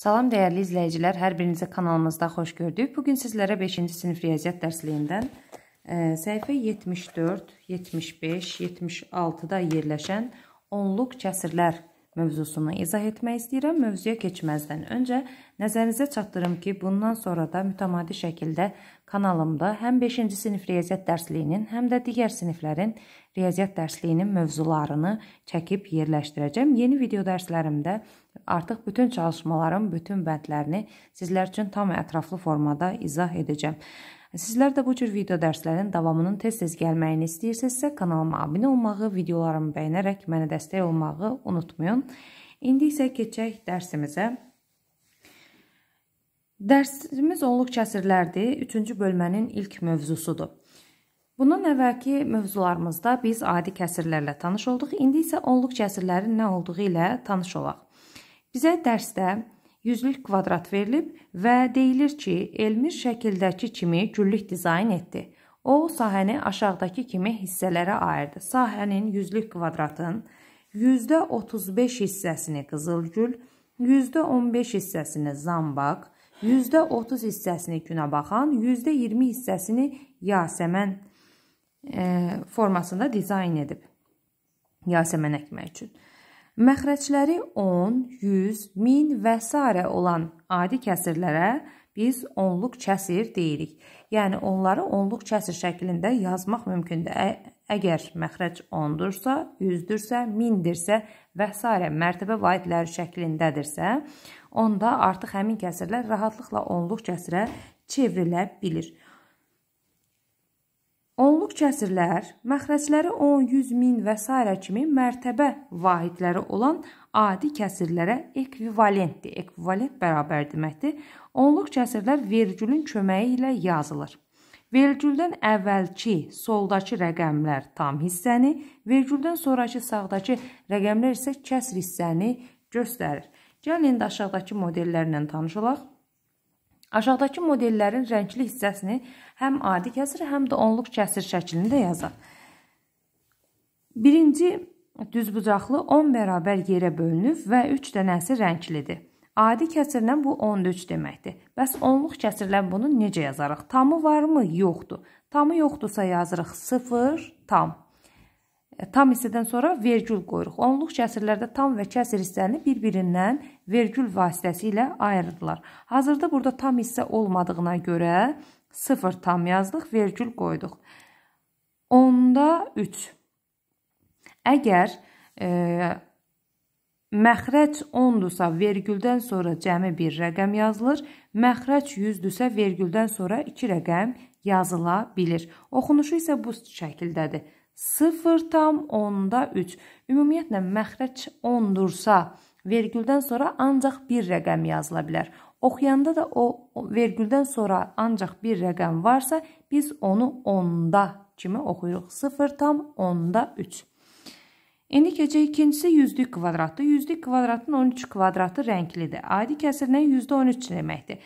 Salam dəyərli izləyicilər, hər birinizə kanalımızda xoş gördük. Bugün sizlərə 5-ci sinif riyaziyyat dərsliyindən ə, e, səhifə 74, 75, 76-da yerləşən onluq kəsirlər mövzusunu izah etmək istəyirəm. Mövzuya keçməzdən öncə nəzərinizə çatdırım ki, bundan sonra da mütəmadi şəkildə kanalımda həm 5-ci sinif riyaziyyat dərsliyinin, həm də digər siniflərin riyaziyyat dərsliyinin mövzularını çəkib yerləşdirəcəm. Yeni video dərslərimdə Artıq bütün çalışmaların bütün bəndlərini sizlər üçün tam ətraflı formada izah edəcəm. Sizlər də bu cür video dərslərin davamının tez-tez gəlməyini istəyirsinizsə, kanalıma abunə olmağı, videolarımı bəyənərək mənə dəstək olmağı unutmayın. İndi isə keçək dərsimizə. Dərsimiz onluq kəsirlərdir. 3-cü bölmənin ilk mövzusudur. Bundan əvvəlki mövzularımızda biz adi kəsirlərlə tanış olduq. İndi isə onluq kəsirlərin nə olduğu ilə tanış olaq. Bizə dərsdə yüzlük kvadrat verilib və deyilir ki, elmi şəkildəki kimi güllük dizayn etdi. O sahəni aşağıdakı kimi hissələrə ayırdı. Sahənin yüzlük kvadratın %35 hissəsini qızılgül, %15 hissəsini zambaq, %30 hissəsini günəbaxan, %20 hissəsini yasəmən e, formasında dizayn edib. Yasəmən əkmək üçün. Məxrəcləri 10, 100, 1000 və s. olan adi kəsirlərə biz onluq kəsir deyirik. Yəni onları onluq kəsir şəklində yazmaq mümkündür. Ə Əgər məxrəc 10-dursa, 100-dürsə, 1000-dirsə və s. mərtəbə vaidləri şəklindədirsə, onda artıq həmin kəsirlər rahatlıqla onluq kəsirə çevrilə bilir. Soyuq kəsirlər məxrəcləri 10, 100 min və s. kimi mərtəbə vahidləri olan adi kəsirlərə ekvivalentdir. Ekvivalent bərabər deməkdir. Onluq kəsirlər vergülün köməyi ilə yazılır. Vergüldən əvvəlki soldakı rəqəmlər tam hissəni, vergüldən sonrakı sağdakı rəqəmlər isə kəsr hissəni göstərir. Gəlin indi aşağıdakı modellərlə tanış olaq. Aşağıdakı modellərin rəngli hissəsini həm adi kəsir, həm də onluq kəsir şəklində yazaq. Birinci düzbucaqlı 10 bərabər yerə bölünüb və 3 dənəsi rənglidir. Adi kəsirlə bu 13 deməkdir. Bəs onluq kəsirlə bunu necə yazarıq? Tamı varmı? Yoxdur. Tamı yoxdursa yazırıq 0 tam. E, tam hissədən sonra vergül qoyuruq. Onluq kəsirlərdə tam və kəsir hissəni bir-birindən vergül vasitəsilə ayırırlar. Hazırda burada tam hissə olmadığına görə 0 tam yazdıq, vergül qoyduq. 10-da 3. Əgər e, Məxrəc 10-dursa, vergüldən sonra cəmi 1 rəqəm yazılır. Məxrəc 100-dürsə, vergüldən sonra 2 rəqəm yazıla bilir. Oxunuşu isə bu şəkildədir. 0 tam 10-da 3. Ümumiyyətlə, məxrəc 10-dursa, vergüldən sonra ancaq bir rəqəm yazıla bilər. Oxuyanda da o vergüldən sonra ancaq bir rəqəm varsa, biz onu 10-da kimi oxuyuruq. 0 tam 10-da 3. İndi keçək ikincisi yüzlük kvadratdır. Yüzlük kvadratın 13 kvadratı rənglidir. Adi kəsirdən %13 deməkdir.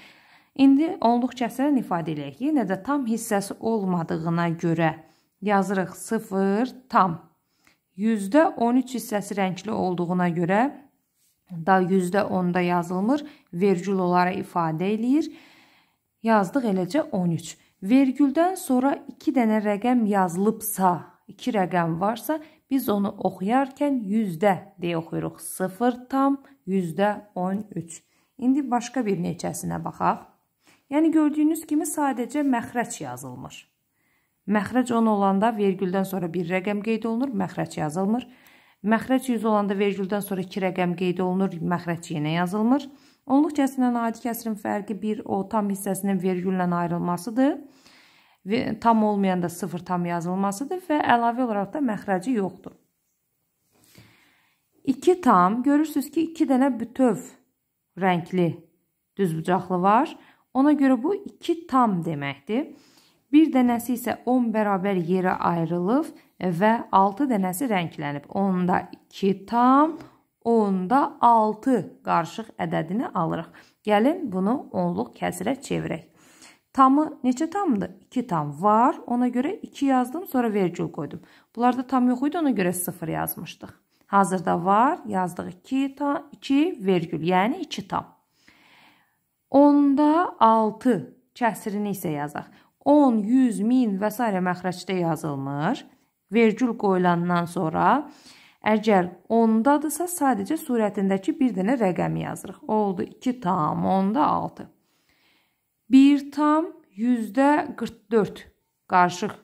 İndi onluq kəsirdən ifadə eləyək. Yenə də tam hissəsi olmadığına görə yazırıq 0 tam. %13 hissəsi rəngli olduğuna görə da %10-da yazılmır, vergül olaraq ifadə eləyir. Yazdıq eləcə 13. Vergüldən sonra 2 dənə rəqəm yazılıbsa, 2 rəqəm varsa, biz onu oxuyarkən yüzdə deyə oxuyuruq. 0 tam, yüzdə 13. İndi başqa bir neçəsinə baxaq. Yəni gördüyünüz kimi sadəcə məxrəc yazılmır. Məxrəc 10 olanda vergüldən sonra bir rəqəm qeyd olunur, məxrəc yazılmır. Məxrəc 100 olanda vergüldən sonra 2 rəqəm qeyd olunur, məxrəc yenə yazılmır. Onluq kəsirindən adi kəsirin fərqi bir o tam hissəsinin vergüllə ayrılmasıdır. Və tam olmayanda 0 tam yazılmasıdır və əlavə olaraq da məxrəci yoxdur. 2 tam görürsüz ki, 2 dənə bütöv rəngli düzbucaqlı var. Ona görə bu 2 tam deməkdir. Bir dənəsi isə 10 bərabər yerə ayrılıb və 6 dənəsi rənglənib. Onda 2 tam, onda 6 qarışıq ədədini alırıq. Gəlin bunu onluq kəsirə çevirək. Tamı neçə tamdır? 2 tam var. Ona görə 2 yazdım, sonra vergül qoydum. Bunlarda tam yox idi, ona görə 0 yazmışdıq. Hazırda var, yazdıq 2 tam, 2 vergül, yəni 2 tam. Onda 6 kəsirini isə yazaq. 10, 100, 1000 və s. məxrəcdə yazılmır. Vergül qoyulandan sonra əgər 10-dadırsa sadəcə surətindəki bir dənə rəqəmi yazırıq. Oldu 2 tam 10-da 6. 1 tam 44 qarışıq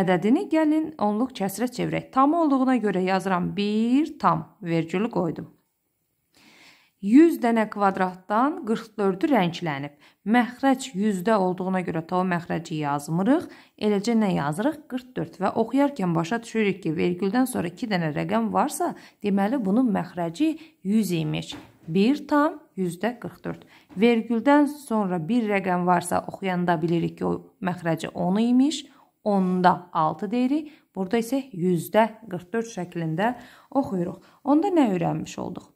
ədədini gəlin onluq kəsrə çevirək. Tam olduğuna görə yazıram 1 tam vergülü qoydum. 100 dənə kvadratdan 44-ü rənglənib. Məxrəc 100-də olduğuna görə tam məxrəci yazmırıq. Eləcə nə yazırıq? 44 və oxuyarkən başa düşürük ki, vergüldən sonra 2 dənə rəqəm varsa, deməli bunun məxrəci 100 imiş. 1 tam 44. Vergüldən sonra bir rəqəm varsa, oxuyanda bilirik ki, o məxrəci 10 imiş. 10-da 6 deyirik. Burada isə 100-də 44 şəklində oxuyuruq. Onda nə öyrənmiş olduq?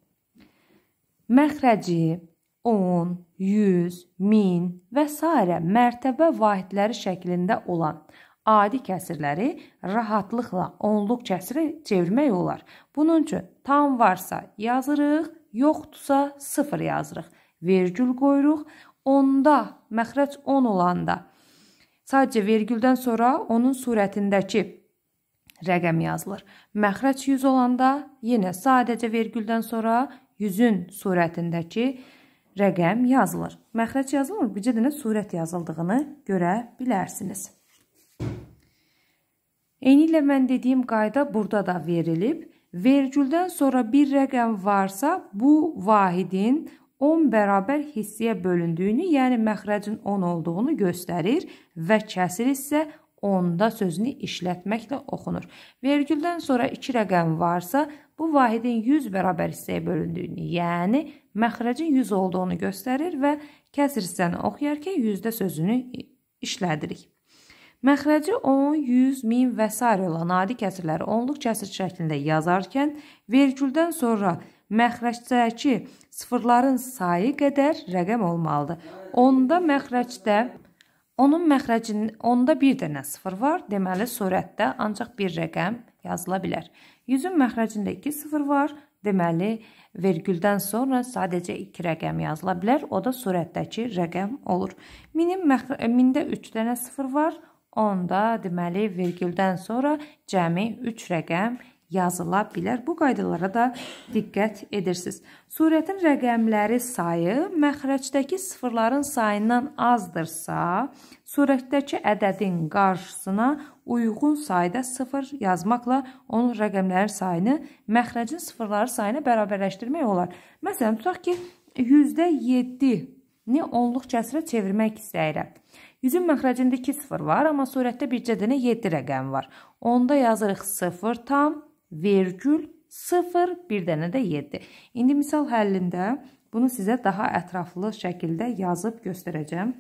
məxrəci, 10, 100, 1000 və s. mərtəbə vahidləri şəklində olan adi kəsirləri rahatlıqla onluq kəsirə çevirmək olar. Bunun üçün tam varsa yazırıq, yoxdursa 0 yazırıq. Vergül qoyuruq. Onda məxrəc 10 olanda sadəcə vergüldən sonra onun surətindəki rəqəm yazılır. Məxrəc 100 olanda yenə sadəcə vergüldən sonra 100-ün surətindəki rəqəm yazılır. Məxrəc yazılmır, bircə dənə surət yazıldığını görə bilərsiniz. Eynilə mən dediyim qayda burada da verilib. Vergüldən sonra bir rəqəm varsa, bu vahidin 10 bərabər hissəyə bölündüyünü, yəni məxrəcin 10 olduğunu göstərir və kəsir isə 10 onda sözünü işlətməklə oxunur. Vergüldən sonra 2 rəqəm varsa, bu vahidin 100 bərabər hissəyə bölündüyünü, yəni məxrəcin 100 olduğunu göstərir və kəsr hissəni oxuyarkən yüzdə sözünü işlədirik. Məxrəci 10, 100, 1000 və s. olan adi kəsrləri onluq kəsr şəklində yazarkən vergüldən sonra məxrəcdəki sıfırların sayı qədər rəqəm olmalıdır. Onda məxrəcdə Onun məxrəcinin onda bir dənə sıfır var. Deməli, surətdə ancaq bir rəqəm yazıla bilər. 100-ün məxrəcində 2 sıfır var. Deməli, vergüldən sonra sadəcə 2 rəqəm yazıla bilər. O da surətdəki rəqəm olur. 1000-in məndə e, 3 dənə sıfır var. Onda deməli vergüldən sonra cəmi 3 rəqəm yazıla bilər. Bu qaydalara da diqqət edirsiniz. Surətin rəqəmləri sayı məxrəcdəki sıfırların sayından azdırsa, surətdəki ədədin qarşısına uyğun sayda sıfır yazmaqla onun rəqəmlərin sayını məxrəcin sıfırları sayına bərabərləşdirmək olar. Məsələn, tutaq ki, %7-ni onluq kəsrə çevirmək istəyirəm. 100-ün məxrəcində 2 sıfır var, amma surətdə bircə dənə 7 rəqəm var. Onda yazırıq 0 tam vergül 0, bir dənə də 7. İndi misal həllində bunu sizə daha ətraflı şəkildə yazıb göstərəcəm.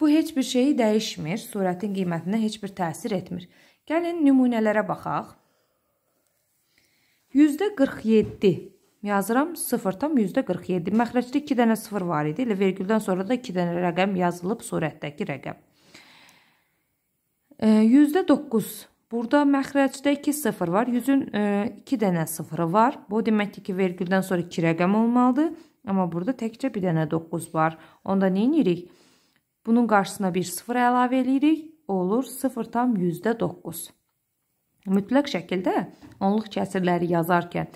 Bu heç bir şeyi dəyişmir, surətin qiymətinə heç bir təsir etmir. Gəlin nümunələrə baxaq. %47 yazıram 0,47. Məxrəcdə 2 dənə 0 var idi. Elə vergüldən sonra da 2 dənə rəqəm yazılıb surətdəki rəqəm. %9 Burada məxrəcdə 2 sıfır var. 100-ün 2 e, dənə sıfırı var. Bu deməkdir ki, vergüldən sonra 2 rəqəm olmalıdır. Amma burada təkcə 1 dənə 9 var. Onda nə edirik? Bunun qarşısına bir sıfır əlavə edirik. O olur 0 tam %9. Mütləq şəkildə onluq kəsirləri yazarkən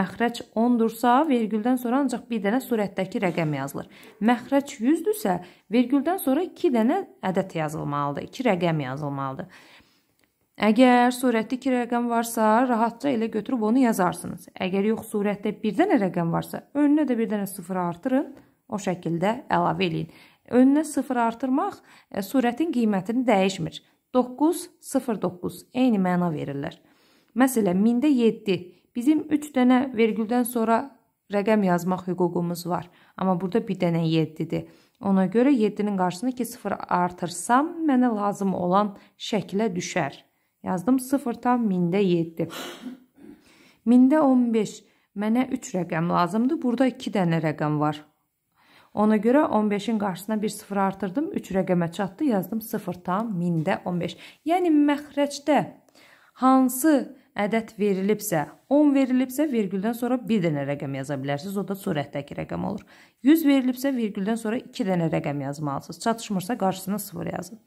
məxrəc 10-dursa, vergüldən sonra ancaq 1 dənə surətdəki rəqəm yazılır. Məxrəc 100-dürsə, vergüldən sonra 2 dənə ədəd yazılmalıdır, 2 rəqəm yazılmalıdır. Əgər surətdə 2 rəqəm varsa, rahatca elə götürüb onu yazarsınız. Əgər yox surətdə 1 dənə rəqəm varsa, önünə də 1 dənə 0 artırın, o şəkildə əlavə eləyin. Önünə 0 artırmaq e, surətin qiymətini dəyişmir. 9 0 9 eyni məna verirlər. Məsələn, 1000-də 7 bizim 3 dənə vergüldən sonra rəqəm yazmaq hüququmuz var. Amma burada 1 dənə 7-dir. Ona görə 7-nin qarşısına 2 0 artırsam mənə lazım olan şəklə düşər. Yazdım 0 tam mində 7. Mində 15. Mənə 3 rəqəm lazımdır. Burada 2 dənə rəqəm var. Ona görə 15-in qarşısına bir sıfır artırdım. 3 rəqəmə çatdı. Yazdım 0 tam 1000-də 15. Yəni məxrəcdə hansı ədəd verilibsə, 10 verilibsə vergüldən sonra 1 dənə rəqəm yaza bilərsiniz. O da surətdəki rəqəm olur. 100 verilibsə vergüldən sonra 2 dənə rəqəm yazmalısınız. Çatışmırsa qarşısına 0 yazın.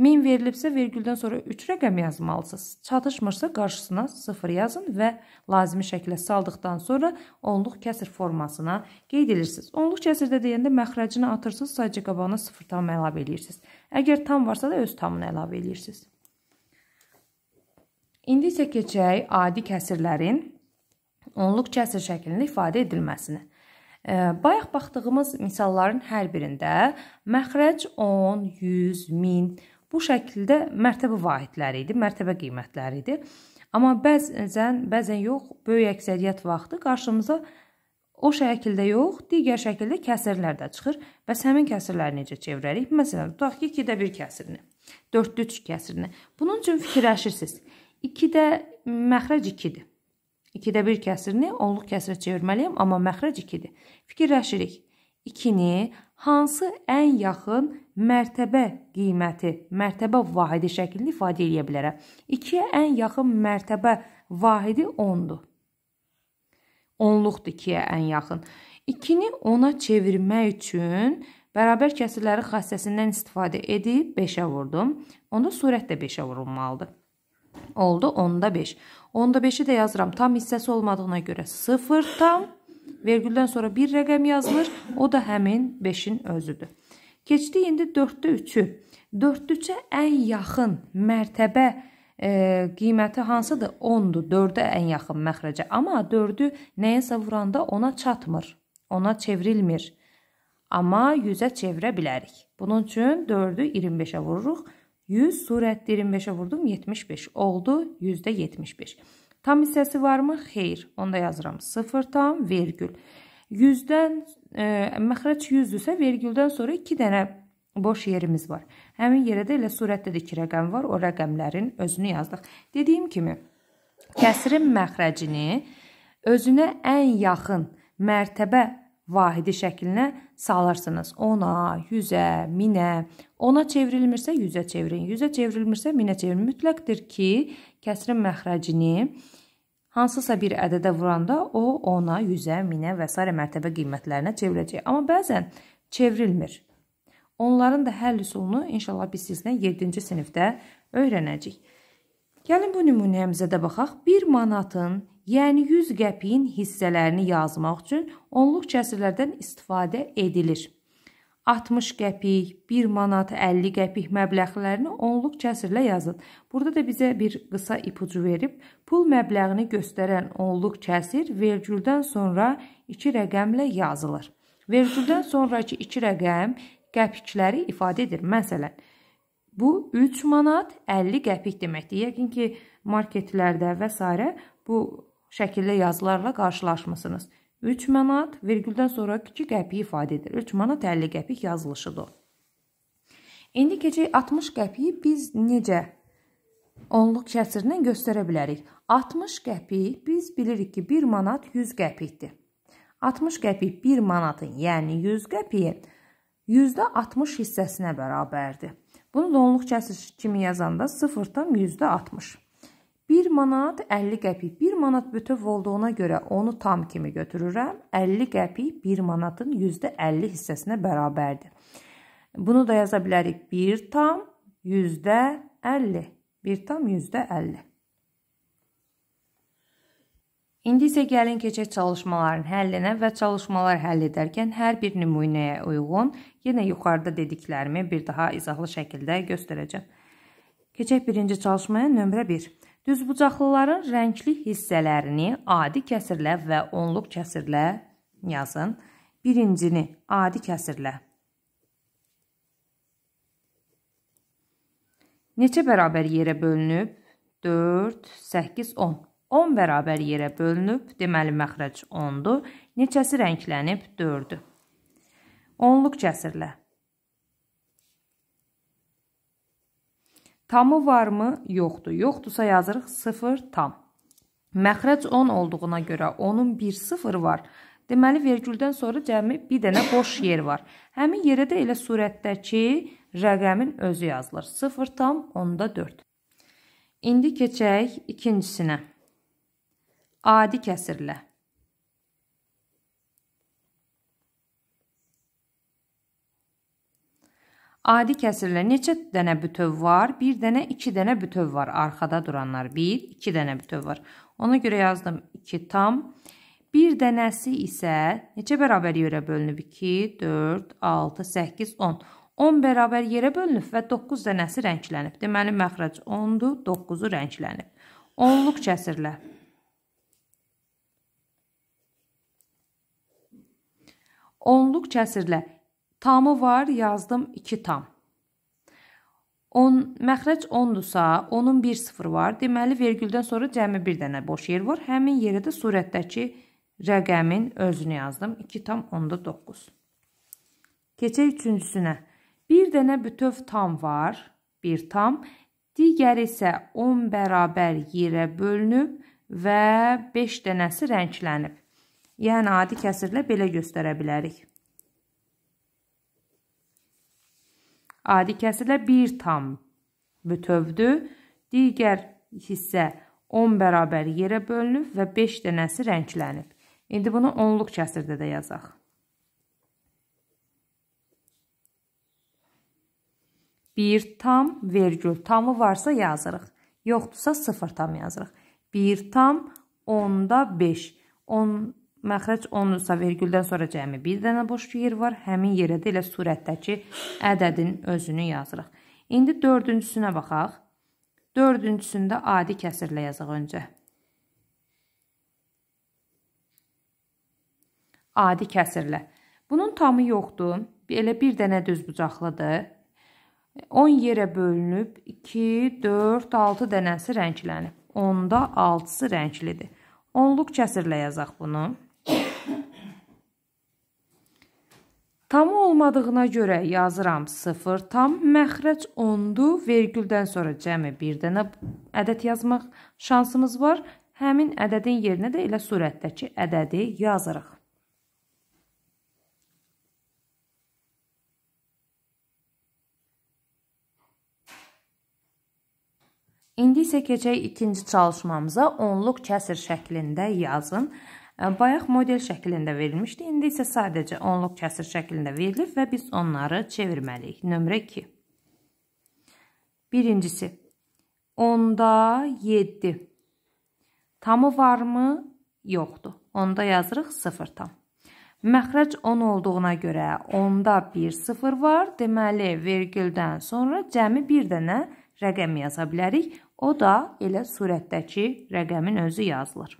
1000 verilibsə vergüldən sonra 3 rəqəm yazmalısınız. Çatışmırsa qarşısına 0 yazın və lazımi şəklə saldıqdan sonra onluq kəsir formasına qeyd edirsiniz. Onluq kəsirdə deyəndə məxrəcini atırsınız, sadəcə qabağına 0 tam əlavə edirsiniz. Əgər tam varsa da öz tamını əlavə edirsiniz. İndi isə keçək adi kəsirlərin onluq kəsir şəklində ifadə edilməsinə. Bayaq baxdığımız misalların hər birində məxrəc 10, 100, 1000 Bu şəkildə mərtəbə vahidləri idi, mərtəbə qiymətləri idi. Amma bəzən, bəzən yox, böyük əksəriyyət vaxtı qarşımıza o şəkildə yox, digər şəkildə kəsirlər də çıxır. Bəs həmin kəsirləri necə çevirərik? Məsələn, tutaq ki, 2-də 1 kəsirini, 4-də 3 kəsirini. Bunun üçün fikirləşirsiniz. 2-də məxrəc 2-dir. 2-də 1 kəsirini onluq kəsirə çevirməliyəm, amma məxrəc 2-dir. Fikirləşirik. 2-ni hansı ən yaxın mərtəbə qiyməti, mərtəbə vahidi şəklində ifadə edə bilərəm? 2-yə ən yaxın mərtəbə vahidi 10-dur. 10-luqdur 2-yə ən yaxın. 2-ni 10-a çevirmək üçün bərabər kəsirləri xassəsindən istifadə edib 5-ə vurdum. Onda sürət də 5-ə vurulmalıdır. Oldu 10-da 5. 10-da 5-i də yazıram. Tam hissəsi olmadığına görə 0 tam Vergüldən sonra bir rəqəm yazılır. O da həmin 5-in özüdür. Keçdik indi 4-də 3-ü. 4-də 3-ə ən yaxın mərtəbə e, qiyməti hansıdır? 10-dur. 4-ə ən yaxın məxrəcə. Amma 4-ü nəyəsə vuranda ona çatmır. Ona çevrilmir. Amma 100-ə çevirə bilərik. Bunun üçün 4-ü 25-ə vururuq. 100 sürətli 25-ə vurdum 75 oldu. 100-də 75. Tam hissəsi varmı? Xeyr. Onda yazıram 0 tam vergül. 100-dən e, məxrəc 100-dürsə vergüldən sonra 2 dənə boş yerimiz var. Həmin yerə də elə surətdə də 2 rəqəm var. O rəqəmlərin özünü yazdıq. Dediyim kimi kəsirin məxrəcini özünə ən yaxın mərtəbə vahidi şəklinə salırsınız. 10-a, 100-ə, 1000-ə, 10-a çevrilmirsə 100-ə çevirin, 100-ə çevrilmirsə 1000-ə çevirin. Mütləqdir ki, kəsrin məxrəcini hansısa bir ədədə vuranda o 10-a, 100-ə, 1000-ə və s. mərtəbə qiymətlərinə çevriləcək. Amma bəzən çevrilmir. Onların da həll üsulunu inşallah biz sizlə 7-ci sinifdə öyrənəcəyik. Gəlin bu nümunəmizə də baxaq. 1 manatın yəni 100 qəpiyin hissələrini yazmaq üçün onluq kəsirlərdən istifadə edilir. 60 qəpik, 1 manat, 50 qəpik məbləğlərini onluq kəsirlə yazın. Burada da bizə bir qısa ipucu verib, pul məbləğini göstərən onluq kəsir vergüldən sonra 2 rəqəmlə yazılır. Vergüldən sonrakı 2 rəqəm qəpikləri ifadə edir. Məsələn, bu 3 manat 50 qəpik deməkdir. Yəqin ki, marketlərdə və s. bu şəkildə yazılarla qarşılaşmısınız. 3 manat vergüldən sonra 2 qəpik ifadə edir. 3 manat 50 qəpik yazılışıdır. İndi keçək 60 qəpiyi biz necə onluq kəsirlə göstərə bilərik? 60 qəpik biz bilirik ki, 1 manat 100 qəpikdir. 60 qəpik 1 manatın, yəni 100 qəpiyin %60 hissəsinə bərabərdir. Bunu da onluq kəsir kimi yazanda 0.60. 1 manat 50 qəpik. 1 manat bütöv olduğuna görə onu tam kimi götürürəm. 50 qəpik 1 manatın %50 hissəsinə bərabərdir. Bunu da yaza bilərik. 1 tam %50. 1 tam %50. İndi isə gəlin keçək çalışmaların həllinə və çalışmalar həll edərkən hər bir nümunəyə uyğun yenə yuxarıda dediklərimi bir daha izahlı şəkildə göstərəcəm. Keçək birinci çalışmaya nömrə 1. Bir. Düzbucaqlıların rəngli hissələrini adi kəsirlə və onluq kəsirlə yazın. Birincini adi kəsirlə. Neçə bərabər yerə bölünüb? 4, 8, 10. 10 bərabər yerə bölünüb, deməli məxrəc 10-dur. Neçəsi rənglənib? 4-dür. Onluq kəsirlə. Tamı varmı? Yoxdur. Yoxdursa yazırıq 0 tam. Məxrəc 10 olduğuna görə onun bir sıfır var. Deməli vergüldən sonra cəmi bir dənə boş yer var. Həmin yerə də elə surətdəki rəqəmin özü yazılır. 0 tam onda 4. İndi keçək ikincisinə. Adi kəsirlə. Adi kəsirlə neçə dənə bütöv var? 1 dənə, 2 dənə bütöv var. Arxada duranlar 1, 2 dənə bütöv var. Ona görə yazdım 2 tam. Bir dənəsi isə neçə bərabər yerə bölünüb? 2, 4, 6, 8, 10. 10 bərabər yerə bölünüb və 9 dənəsi rənglənib. Deməli, məxrəc 10-dur, 9-u rənglənib. 10-luq kəsirlə. Onluq kəsirlə Tamı var, yazdım 2 tam. 10 məxrəc 10-dursa, onun 1 sıfır var. Deməli vergüldən sonra cəmi 1 dənə boş yer var. Həmin yerə də surətdəki rəqəmin özünü yazdım. 2 tam 10-da 9. Keçək üçüncüsünə. Bir dənə bütöv tam var, 1 tam. Digəri isə 10 bərabər yerə bölünüb və 5 dənəsi rənglənib. Yəni adi kəsirlə belə göstərə bilərik. adi kəsirlə 1 tam bütövdür. Digər hissə 10 bərabər yerə bölünüb və 5 dənəsi rənglənib. İndi bunu onluq kəsirdə də yazaq. Bir tam, vergül tamı varsa yazırıq. Yoxdursa sıfır tam yazırıq. Bir tam, onda beş. On, Məxrəc 10-dursa vergüldən sonra cəmi bir dənə boş yer var. Həmin yerə də elə surətdəki ədədin özünü yazırıq. İndi dördüncüsünə baxaq. Dördüncüsündə adi kəsirlə yazıq öncə. Adi kəsirlə. Bunun tamı yoxdur. Elə bir dənə düz bucaqlıdır. 10 yerə bölünüb 2, 4, 6 dənəsi rənglənib. Onda 6-sı rənglidir. Onluq kəsirlə yazaq bunu. Tam olmadığına görə yazıram 0 tam, məxrəc 10-dur, vergüldən sonra cəmi bir dənə ədəd yazmaq şansımız var. Həmin ədədin yerinə də elə surətdəki ədədi yazırıq. İndi isə keçək ikinci çalışmamıza onluq kəsir şəklində yazın. Bayaq model şəklində verilmişdi, indi isə sadəcə onluq kəsir şəklində verilib və biz onları çevirməliyik. Nömrə 2. Birincisi, 10-da 7. Tamı varmı? Yoxdur. Onda yazırıq 0 tam. Məxrəc 10 olduğuna görə 10-da 1 0 var. Deməli, vergildən sonra cəmi bir dənə rəqəm yaza bilərik. O da elə surətdəki rəqəmin özü yazılır.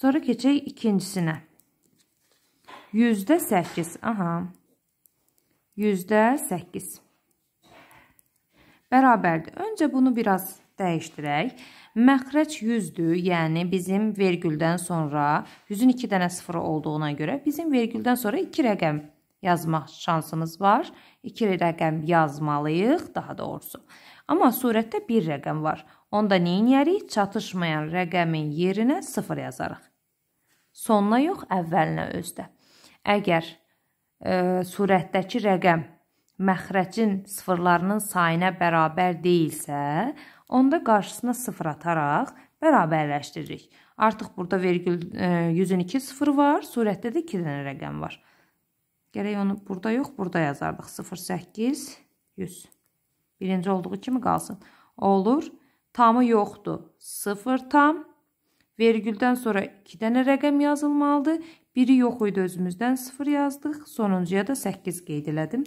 Sonra keçək ikincisinə. Yüzdə 8. Aha. Yüzdə 8. Bərabərdir. Öncə bunu biraz dəyişdirək. Məxrəc 100-dür, yəni bizim vergüldən sonra 100-ün 2 dənə sıfırı olduğuna görə bizim vergüldən sonra 2 rəqəm yazmaq şansımız var. 2 rəqəm yazmalıyıq, daha doğrusu. Amma surətdə 1 rəqəm var. Onda nə edərik? Çatışmayan rəqəmin yerinə 0 yazarıq. Sonuna yox, əvvəlinə özdə. Əgər e, surətdəki rəqəm məxrəcin sıfırlarının sayına bərabər deyilsə, onda qarşısına sıfır ataraq bərabərləşdiririk. Artıq burada vergül e, 102 sıfır var, surətdə də 2 dənə rəqəm var. Gərək onu burada yox, burada yazardıq. 08 100. Birinci olduğu kimi qalsın. Olur. Tamı yoxdur. 0 tam Vergüldən sonra 2 dənə rəqəm yazılmalıdır. Biri yox idi özümüzdən 0 yazdıq. Sonuncuya da 8 qeyd elədim.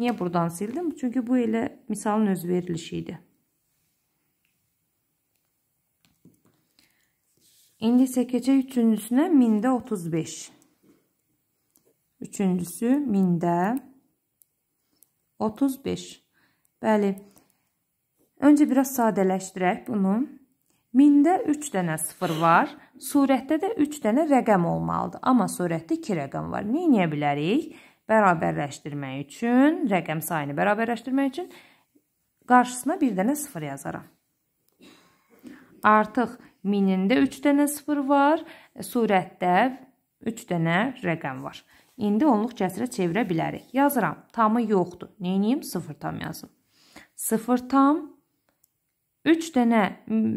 Niyə buradan sildim? Çünki bu elə misalın öz verilişi idi. İndi isə keçək üçüncüsünə 1000-də 35. Üçüncüsü 1000-də 35. Bəli. Öncə biraz sadələşdirək bunu. 1000-də 3 dənə 0 var, surətdə də 3 dənə rəqəm olmalıdır. Amma surətdə 2 rəqəm var. Nə edə bilərik? Bərabərləşdirmək üçün, rəqəm sayını bərabərləşdirmək üçün qarşısına bir dənə 0 yazaram. Artıq 1000-də 3 dənə 0 var, surətdə 3 dənə rəqəm var. İndi onluq kəsrə çevirə bilərik. Yazıram, tamı yoxdur. Nə edeyim? 0 tam yazım. 0 tam 3 dənə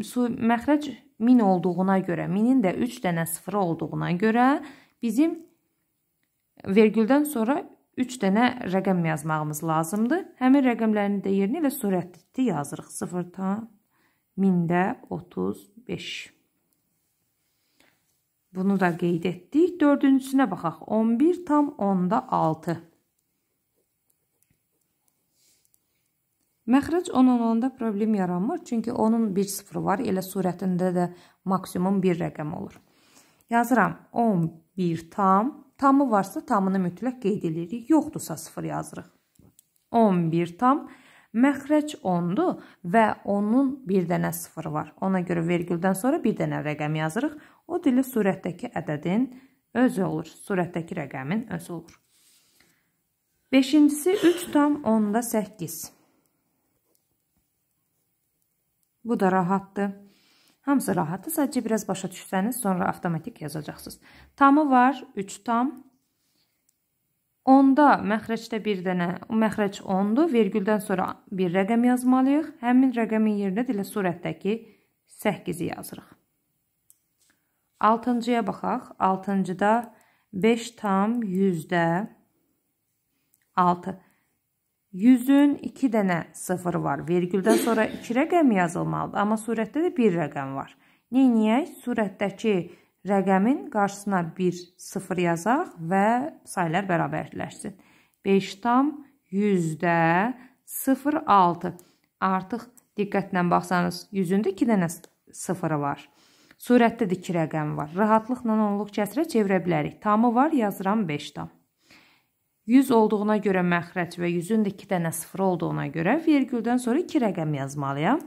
su məxrəc 1000 olduğuna görə, 1000-in də 3 dənə sıfır olduğuna görə bizim vergüldən sonra 3 dənə rəqəm yazmağımız lazımdır. Həmin rəqəmlərin də yerinə elə sürətli yazırıq. 0-dan 1000-də 35. Bunu da qeyd etdik. Dördüncüsünə baxaq. 11 tam 10-da 6. Məxrəc 10-10-da problem yaranmır, çünki onun 1 sıfırı var, elə surətində də maksimum 1 rəqəm olur. Yazıram 11 tam, tamı varsa tamını mütləq qeyd edirik, yoxdursa 0 yazırıq. 11 tam, məxrəc 10-dur və onun bir dənə 0 var. Ona görə vergüldən sonra bir dənə rəqəm yazırıq. O dili surətdəki ədədin özü olur, surətdəki rəqəmin özü olur. Beşincisi 3 tam 10-da 8. Bu da rahatdır. Hamısı rahatdır. Sadəcə biraz başa düşsəniz, sonra avtomatik yazacaqsınız. Tamı var, 3 tam. Onda məxrəcdə bir dənə, məxrəc 10-dur. Vergüldən sonra bir rəqəm yazmalıyıq. Həmin rəqəmin yerinə də elə surətdəki 8-i yazırıq. 6-cıya baxaq. 6-cıda 5 tam 100-də 6. 100-ün 2 dənə 0 var. Vergüldən sonra 2 rəqəm yazılmalıdır. Amma surətdə də 1 rəqəm var. Neyiniyək? Surətdəki rəqəmin qarşısına 1 0 yazaq və saylar bərabərləşsin. 5 tam 100-də 0,6. Artıq diqqətlə baxsanız, 100-ündə 2 dənə 0 var. Surətdə də 2 rəqəm var. Rahatlıqla onluq kəsrə çevirə bilərik. Tamı var, yazıram 5 tam. 100 olduğuna görə məxrəc və 100-ün də 2 dənə 0 olduğuna görə vergüldən sonra 2 rəqəm yazmalıyam.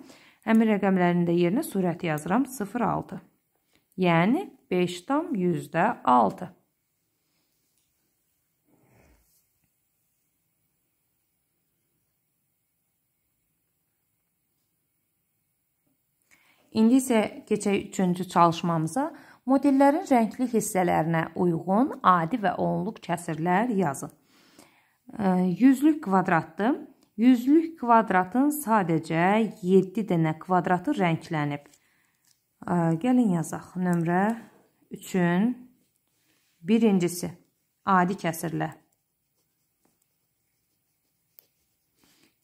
Həmin rəqəmlərin də yerinə sürəti yazıram 0.6. Yəni 5 tam 100-də 6. İndi isə keçək üçüncü çalışmamıza. Modellərin rəngli hissələrinə uyğun adi və onluq kəsirlər yazın yüzlük kvadratdır. Yüzlük kvadratın sadəcə 7 dənə kvadratı rənglənib. Gəlin yazaq. Nömrə 3-ün birincisi adi kəsirlə.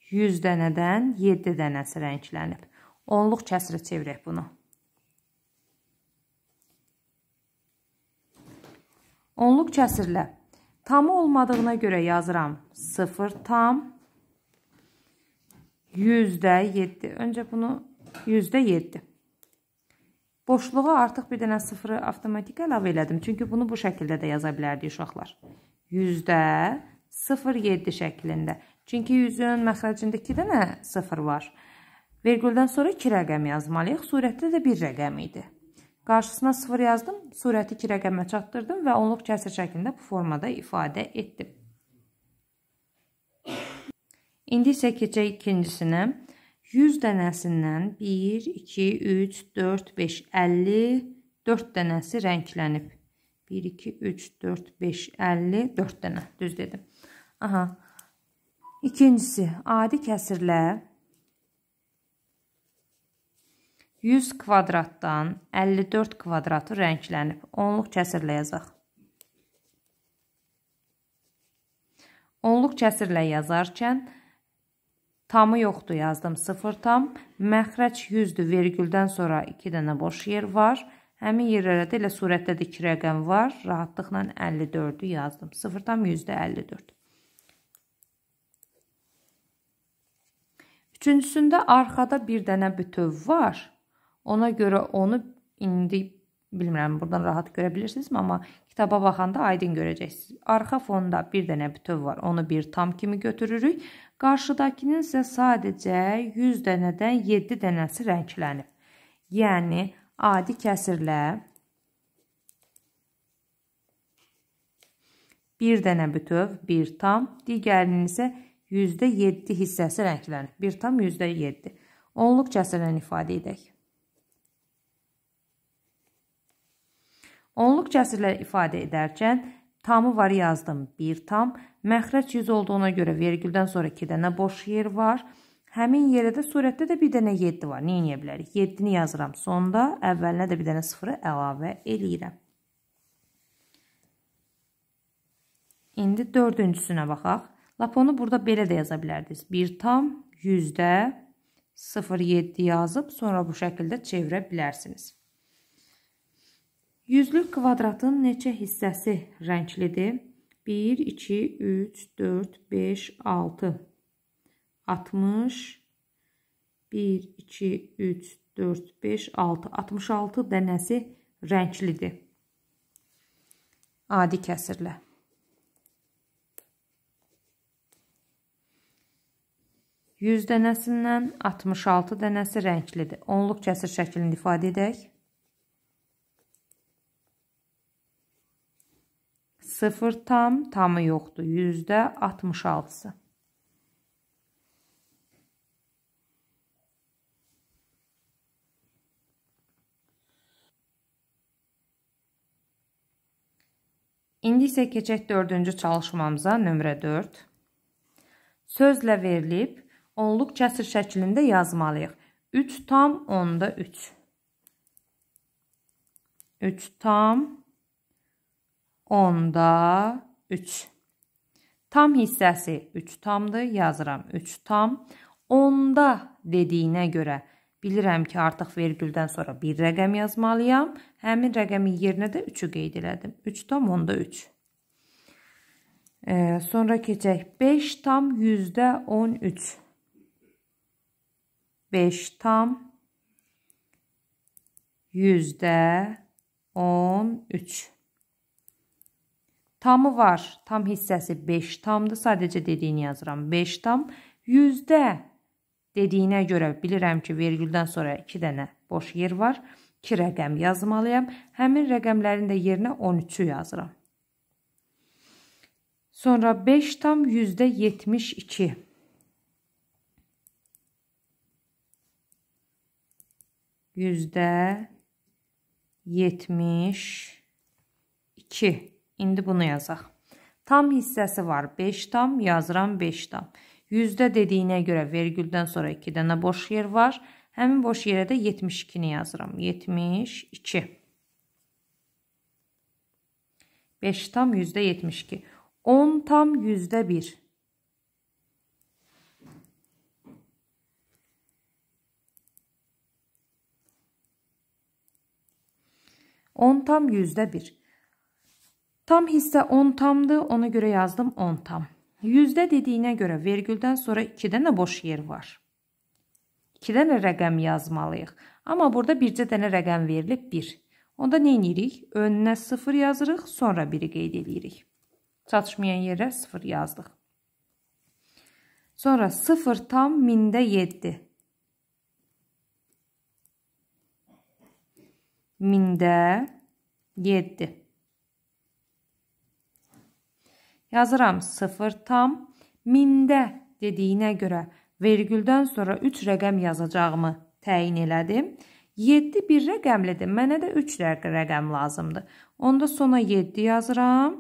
100 dənədən 7 dənəsi rənglənib. Onluq kəsirə çevirək bunu. Onluq kəsirlə Tam olmadığına görə yazıram 0 tam. Yüzdə 7. Öncə bunu yüzdə 7. Boşluğa artıq bir dənə sıfırı avtomatik əlavə elədim. Çünki bunu bu şəkildə də yaza bilərdi uşaqlar. Yüzdə 0,7 şəklində. Çünki yüzün məxrəcində 2 dənə 0 var. Vergüldən sonra 2 rəqəm yazmalıyıq. Surətdə də 1 rəqəm idi. Qarşısına 0 yazdım, sürəti 2 rəqəmə çatdırdım və onluq kəsir şəklində bu formada ifadə etdim. İndi isə keçək ikincisinə. 100 dənəsindən 1, 2, 3, 4, 5, 50, 4 dənəsi rənglənib. 1, 2, 3, 4, 5, 50, 4 dənə. Düz dedim. Aha. İkincisi, adi kəsirlər 100 kvadratdan 54 kvadratı rənglənib. Onluq kəsirlə yazaq. Onluq kəsirlə yazarkən tamı yoxdur yazdım 0 tam. Məxrəc 100-dür vergüldən sonra 2 dənə boş yer var. Həmin yerlərə də elə surətdə də 2 rəqəm var. Rahatlıqla 54-ü yazdım. 0 tam 100-də 54. Üçüncüsündə arxada bir dənə bütöv var. Ona görə onu indi bilmirəm burdan rahat görə bilirsinizmi, amma kitaba baxanda aydın görəcəksiniz. Arxa fonda bir dənə bütöv var. Onu bir tam kimi götürürük. Qarşıdakinin isə sadəcə 100 dənədən 7 dənəsi rənglənib. Yəni adi kəsirlə bir dənə bütöv, bir tam, digərinin isə %7 hissəsi rənglənib. 1 tam %7. Onluq kəsirlə ifadə edək. Onluq cəsrlər ifadə edərkən tamı var yazdım 1 tam, məxrəc 100 olduğuna görə vergüldən sonra 2 dənə boş yer var. Həmin yerə də surətdə də bir dənə 7 var. Nə edə bilərik? 7-ni yazıram sonda, əvvəlinə də bir dənə 0-ı əlavə eləyirəm. İndi dördüncüsünə baxaq. Laponu burada belə də yaza bilərdiniz. 1 tam 100-də 0,7 yazıb sonra bu şəkildə çevirə bilərsiniz. Yüzlük kvadratın neçə hissəsi rənglidir? 1, 2, 3, 4, 5, 6, 60, 1, 2, 3, 4, 5, 6, 66 dənəsi rənglidir. Adi kəsirlə. Yüz dənəsindən 66 dənəsi rənglidir. Onluq kəsir şəklində ifadə edək. 0 tam, tamı yoxdur. Yüzdə 66. İndi isə keçək 4-cü çalışmamıza, nömrə 4. Sözlə verilib, onluq kəsir şəklində yazmalıyıq. 3 tam 10-da 3. 3 tam 10-da 3 onda 3. Tam hissəsi 3 tamdır. Yazıram 3 tam. Onda dediyinə görə bilirəm ki, artıq vergüldən sonra bir rəqəm yazmalıyam. Həmin rəqəmin yerinə də 3-ü qeyd elədim. 3 tam onda 3. Ee, sonra keçək 5 tam yüzdə 13. 5 tam yüzdə 13. Tamı var. Tam hissəsi 5 tamdır. Sadəcə dediyini yazıram. 5 tam. Yüzdə dediyinə görə bilirəm ki, vergüldən sonra 2 dənə boş yer var. 2 rəqəm yazmalıyam. Həmin rəqəmlərin də yerinə 13-ü yazıram. Sonra 5 tam yüzdə 72. Yüzdə 72. İndi bunu yazaq. Tam hissəsi var 5 tam, yazıram 5 tam. Yüzdə dediyinə görə vergüldən sonra 2 dənə boş yer var. Həmin boş yerə də 72-ni yazıram. 72. 5 tam yüzdə 72. 10 tam yüzdə 1. On tam yüzdə bir. Tam hissə 10 tamdır. Ona görə yazdım 10 tam. Yüzdə dediyinə görə vergüldən sonra 2 dənə boş yer var. 2 dənə rəqəm yazmalıyıq. Amma burada bircə dənə rəqəm verilib 1. Onda nə edirik? Önünə 0 yazırıq, sonra 1-i qeyd edirik. Çatışmayan yerə 0 yazdıq. Sonra 0 tam 1000-də 7. Mində 7. Yazıram 0 tam mində dediyinə görə vergüldən sonra 3 rəqəm yazacağımı təyin elədim. 7 bir rəqəmlidir. Mənə də 3 rəqəm lazımdır. Onda sona 7 yazıram.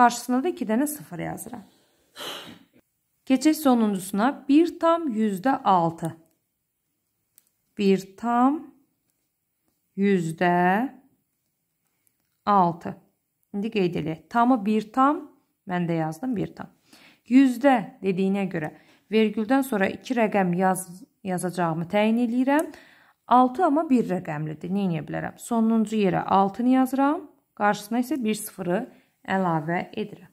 Qarşısına da 2 dənə 0 yazıram. Keçək sonuncusuna. 1 tam %6. 1 tam %6. İndi qeyd edək. Tamı 1 tam, mən də yazdım 1 tam. Yüzdə dediyinə görə vergüldən sonra 2 rəqəm yaz yazacağımı təyin eləyirəm. 6 amma 1 rəqəmlidir. Nə edə bilərəm? Sonuncu yerə 6-nı yazıram, qarşısına isə 1 sıfırı əlavə edirəm.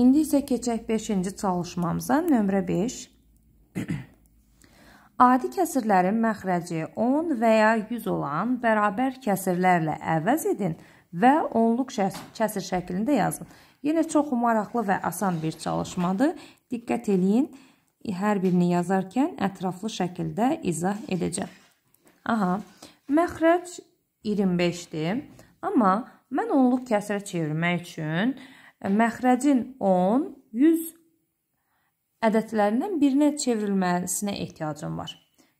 İndi isə keçək 5-ci çalışmamıza, nömrə 5. Adi kəsirlərin məxrəci 10 və ya 100 olan bərabər kəsirlərlə əvəz edin və onluq kəsir şəklində yazın. Yenə çox maraqlı və asan bir çalışmadır. Diqqət eləyin, hər birini yazarkən ətraflı şəkildə izah edəcəm. Aha, məxrəc 25-dir, amma mən onluq kəsirə çevirmək üçün məxrəcin 10, 100 ədədlərindən birinə çevrilməsinə ehtiyacım var.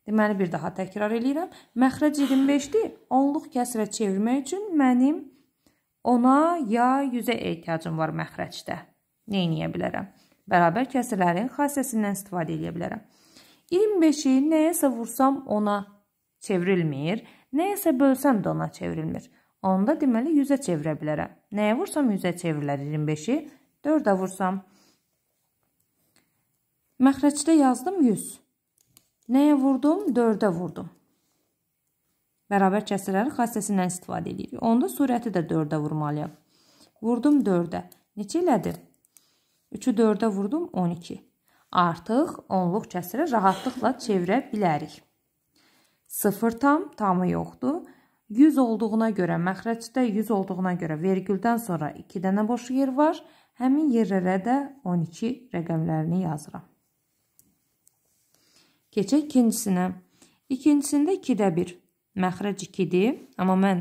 Deməli bir daha təkrar eləyirəm. Məxrəc 25-dir. Onluq kəsrə çevirmək üçün mənim ona ya 100-ə ehtiyacım var məxrəcdə. Nə edə bilərəm? Bərabər kəsrlərin xassəsindən istifadə edə bilərəm. 25-i nəyəsə vursam ona çevrilmir, nəyəsə bölsəm də ona çevrilmir. Onda deməli 100-ə çevirə bilərəm. Nəyə vursam 100-ə çevrilir 25-i, 4-ə vursam 100 Məxrəcdə yazdım 100. Nəyə vurdum? 4-ə vurdum. Bərabər kəsrləri xassəsindən istifadə edirik. Onda sürəti də 4-ə vurmalıyam. Vurdum 4-ə. Neçə elədi? 3-ü 4-ə vurdum 12. Artıq onluq kəsrə rahatlıqla çevirə bilərik. 0 tam, tamı yoxdur. 100 olduğuna görə, məxrəcdə 100 olduğuna görə vergüldən sonra 2 dənə boş yer var. Həmin yerlərə də 12 rəqəmlərini yazıram. Keçək ikincisinə. İkincisində 2-də 1. Məxrəc 2-dir, amma mən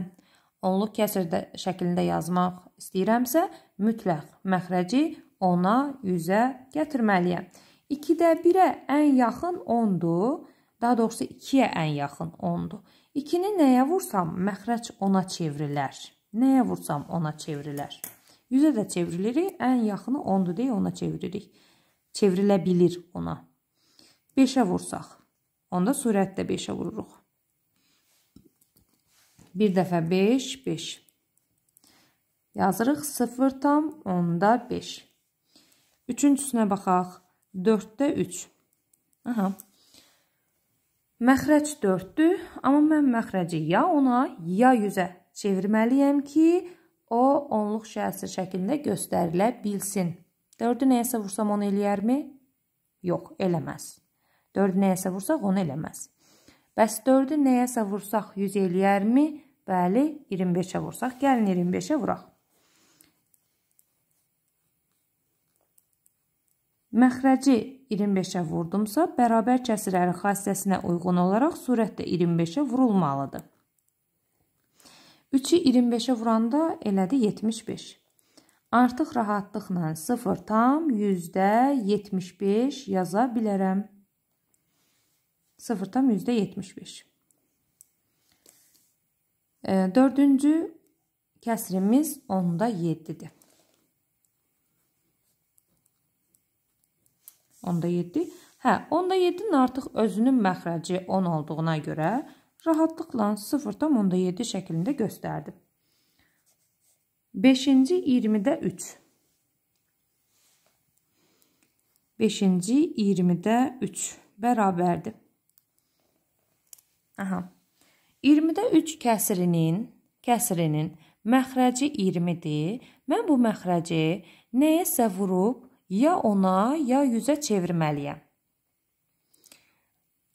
onluq kəsrdə şəklində yazmaq istəyirəmsə, mütləq məxrəci 10-a, 100-ə gətirməliyəm. 2-də 1-ə ən yaxın 10-dur. Daha doğrusu 2-yə ən yaxın 10-dur. 2-ni nəyə vursam məxrəc 10-a çevrilər. Nəyə vursam 10-a çevrilər. 100-ə də çevrilir, ən yaxını 10-dur deyə ona çeviririk. Çevrilə bilir ona. 5-ə vursaq, onda sürət də 5-ə vururuq. Bir dəfə 5, 5. Yazırıq 0 tam, onda 5. Üçüncüsünə baxaq. 4-də 3. Aha. Məxrəc 4-dür, amma mən məxrəci ya ona, ya 100-ə çevirməliyəm ki, o onluq şəxsi şəklində göstərilə bilsin. 4-ü nəyəsə vursam onu eləyərmi? Yox, eləməz. 4-ü nəyəsə vursaq, onu eləməz. Bəs 4-ü nəyəsə vursaq 100 eləyərmi? Bəli, 25-ə vursaq. Gəlin 25-ə vuraq. Məxrəci 25-ə vurdumsa, bərabər kəsirlərin xassəsinə uyğun olaraq surət də 25-ə vurulmalıdır. 3-ü 25-ə vuranda elədi 75. Artıq rahatlıqla 0 tam 100-də 75 yaza bilərəm. 0,75. E, dördüncü kəsrimiz onda 7-dir. Onda 7. Hə, onda 7-nin artıq özünün məxrəci 10 olduğuna görə rahatlıqla 0,7 şəklində göstərdim. 5-ci 20-də 3. 5-ci 20-də 3 bərabərdir. Aha. 20-də 3 kəsirinin, kəsirinin məxrəci 20-dir. Mən bu məxrəci nəyəsə vurub ya ona, ya 100-ə çevirməliyəm.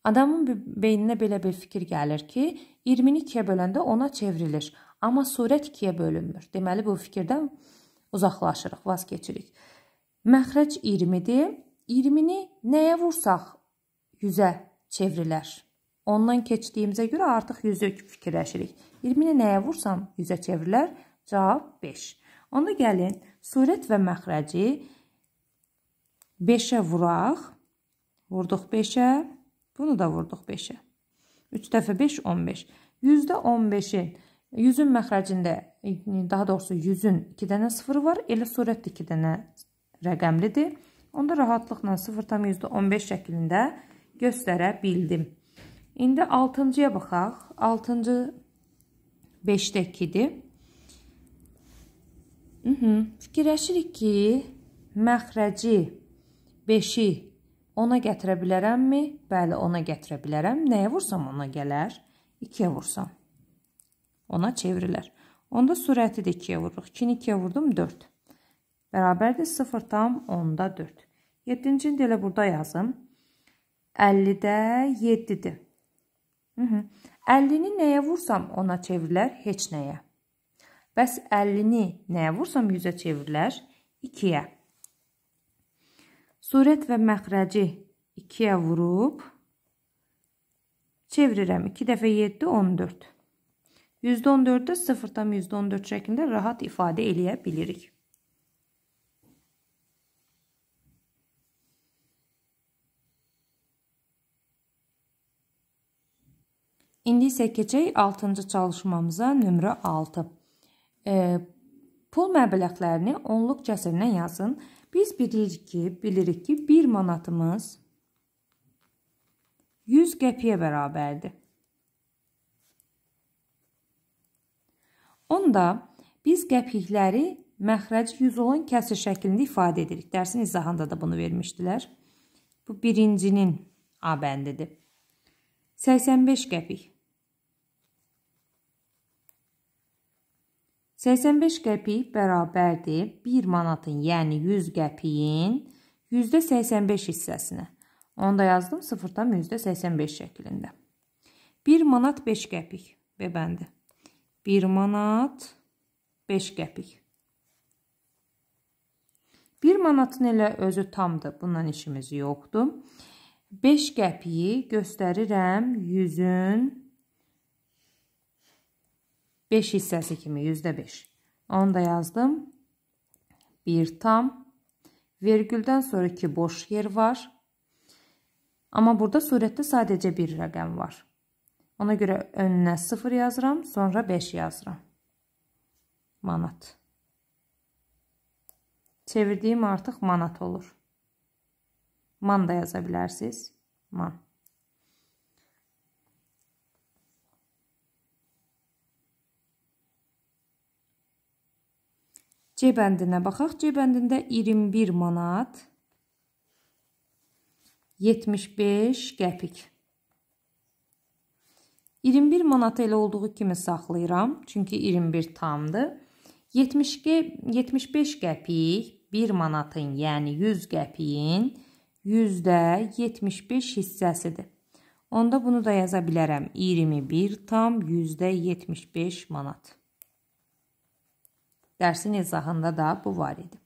Adamın beyninə belə bir fikir gəlir ki, 20-ni 2-yə böləndə 10-a çevrilir, amma sürət 2-yə bölünmür. Deməli bu fikirdən uzaqlaşırıq, vaz keçirik. Məxrəc 20-dir. 20-ni nəyə vursaq 100-ə çevrilər. Ondan keçdiyimizə görə artıq 100-ə fikirləşirik. 20-ni nəyə vursam 100-ə çevrilər? Cavab 5. Onda gəlin surət və məxrəci 5-ə vuraq. Vurduq 5-ə. Bunu da vurduq 5-ə. 3 dəfə 5 15. 100-də 15-in 100-ün məxrəcində daha doğrusu 100-ün 2 dənə 0 var. Elə surət də 2 dənə rəqəmlidir. Onda rahatlıqla 0,15 şəklində göstərə bildim. İndi 6-cıya baxaq. 6-cı 5-dəkidir. Mhm. Fikirləşirik ki, məxrəci 5-i ona gətirə bilərəmmi? Bəli, ona gətirə bilərəm. Nəyə vursam ona gələr? 2-yə vursam. Ona çevrilər. Onda sürəti də 2-yə vururuq. 2-ni 2-yə vurdum 4. Bərabərdir 0 tam 10-da 4. 7-ci də elə burada yazım. 50-də 7-dir. 50-ni nəyə vursam ona çevrilər heç nəyə. Bəs 50-ni nəyə vursam 100-ə çevrilər 2-yə. Surət və məxrəci 2-yə vurub çevirirəm. 2 dəfə 7 14. %14-də 0-dan %14 şəklində rahat ifadə eləyə bilirik. İndi isə keçək 6-cı çalışmamıza nömrə 6. E, pul məbləğlərini onluq cəsrinə yazın. Biz bilirik ki, bilirik ki, 1 manatımız 100 qəpiyə bərabərdir. Onda biz qəpikləri məxrəci 100 olan kəsir şəklində ifadə edirik. Dərsin izahında da bunu vermişdilər. Bu birincinin A bəndidir. 85 qəpik. 85 qəpik bərabərdir 1 manatın, yəni 100 qəpiyin %85 hissəsinə. Onu da yazdım 0-dan %85 şəklində. 1 manat 5 qəpik. B bəndi. 1 manat 5 qəpik. 1 manatın elə özü tamdır. Bundan işimiz yoxdur. 5 qəpiyi göstərirəm 100-ün 5 hissəsi kimi %5. Onu da yazdım. 1 tam. Vergüldən sonra 2 boş yer var. Amma burada surətdə sadəcə bir rəqəm var. Ona görə önünə 0 yazıram, sonra 5 yazıram. Manat. Çevirdiyim artıq manat olur. Man da yaza bilərsiniz. Man. C bəndinə baxaq. C bəndində 21 manat 75 qəpik. 21 manatı elə olduğu kimi saxlayıram, çünki 21 tamdır. 72 75 qəpik 1 manatın, yəni 100 qəpiyin %75 hissəsidir. Onda bunu da yaza bilərəm. 21 tam %75 manat. Dərsin izahında da bu var idi.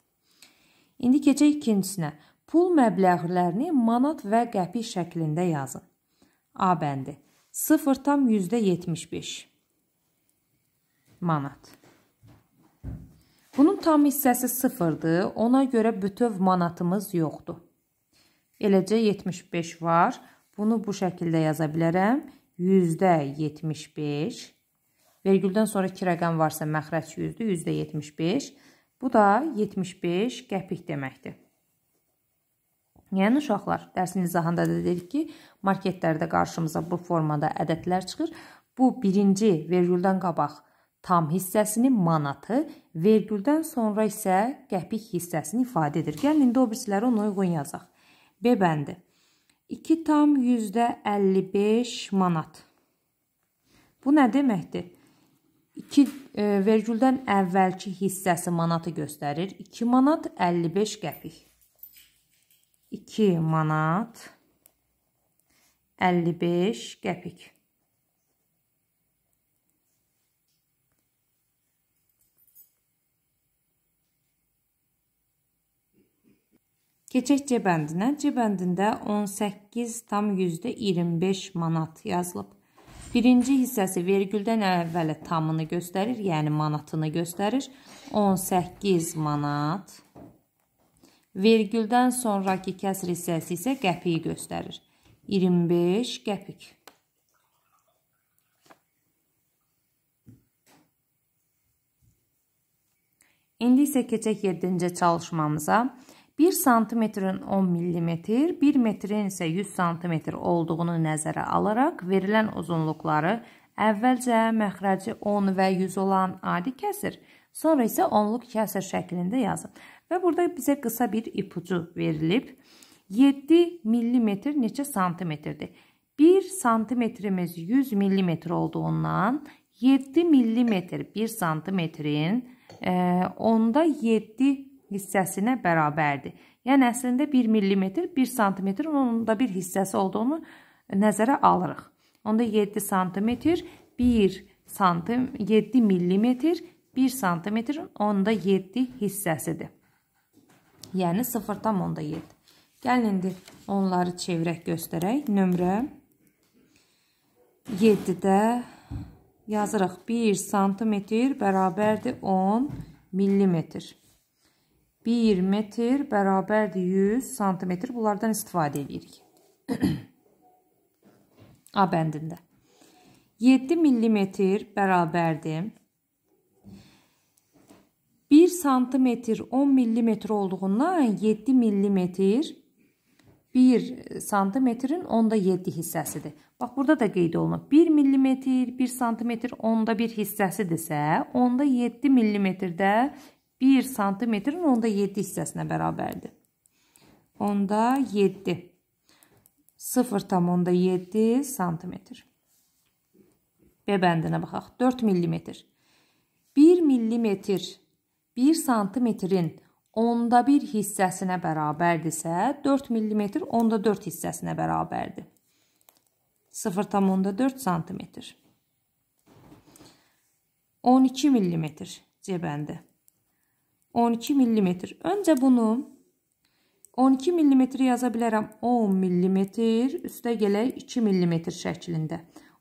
İndi keçək ikincisinə. Pul məbləğlərini manat və qəpik şəklində yazın. A bəndi 0,75 manat. Bunun tam hissəsi 0-dır. Ona görə bütöv manatımız yoxdur. Eləcə 75 var. Bunu bu şəkildə yaza bilərəm. %75 Vergüldən sonra 2 rəqəm varsa məxrəc 100-dür, 100 də 75. Bu da 75 qəpik deməkdir. Yəni uşaqlar, dərsin izahında da dedik ki, marketlərdə qarşımıza bu formada ədədlər çıxır. Bu birinci vergüldən qabaq tam hissəsini manatı, vergüldən sonra isə qəpik hissəsini ifadə edir. Gəlin indi o birisiləri ona uyğun yazaq. B bəndi. 2 tam %55 manat. Bu nə deməkdir? 2 e, vergüldən əvvəlki hissəsi manatı göstərir. 2 manat 55 qəpik. 2 manat 55 qəpik. Keçək C bəndinə. C bəndində 18 tam %25 manat yazılıb. Birinci hissəsi vergüldən əvvəli tamını göstərir, yəni manatını göstərir. 18 manat. Vergüldən sonraki kəsr hissəsi isə qəpiyi göstərir. 25 qəpik. İndi isə keçək 7-ci çalışmamıza. 1 santimetrin 10 millimetr, 1 metrin isə 100 santimetr olduğunu nəzərə alaraq verilən uzunluqları əvvəlcə məxrəci 10 və 100 olan adi kəsir, sonra isə onluq kəsir şəklində yazın. Və burada bizə qısa bir ipucu verilib. 7 millimetr neçə santimetrdir? 1 santimetrimiz 100 millimetr olduğundan 7 millimetr 1 santimetrin e, onda 7 hissəsinə bərabərdir. Yəni əslində 1 mm 1 sm onun da bir hissəsi olduğunu nəzərə alırıq. Onda 7 sm 1 santim 7 mm 1 sm onda 7 hissəsidir. Yəni 0.7. Gəlin indi onları çevirək göstərək. Nömrə 7-də yazırıq 1 sm bərabərdir 10 mm. 1 metr bərabərdir 100 santimetr. Bunlardan istifadə edirik. A bəndində. 7 millimetr bərabərdir. 1 santimetr 10 millimetr olduğundan 7 millimetr 1 santimetrin 10-da 7 hissəsidir. Bax, burada da qeyd olunub. 1 millimetr, 1 santimetr 10-da 1 hissəsidirsə, 10-da 7 millimetrdə 1 santimetrin onda 7 hissəsinə bərabərdir. Onda 7. 0 tam onda 7 santimetr. B bəndinə baxaq. 4 millimetr. 1 millimetr 1 santimetrin onda 1 hissəsinə bərabərdirsə, 4 millimetr onda 4 hissəsinə bərabərdir. 0 tam onda 4 santimetr. 12 millimetr C bəndi. 12 millimetr. Öncə bunu 12 millimetri yaza bilərəm 10 millimetr, üstə gələk 2 millimetr şəklində.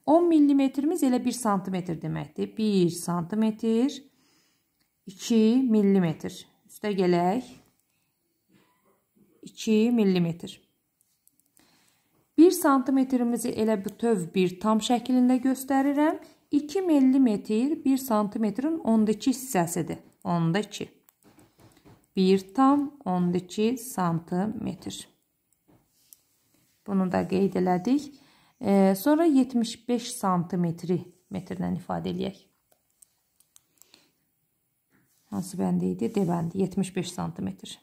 10 millimetrimiz elə 1 santimetr deməkdir. 1 santimetr, 2 millimetr. Üstə gələk 2 millimetr. 1 santimetrimizi elə bütöv bir tam şəklində göstərirəm. 2 millimetr 1 santimetrin 12 hissəsidir. 12. 1 tam 12 santimetr. Bunu da qeyd elədik. E, sonra 75 santimetri metrlə ifadə eləyək. Hansı bəndi idi? D bəndi 75 santimetr.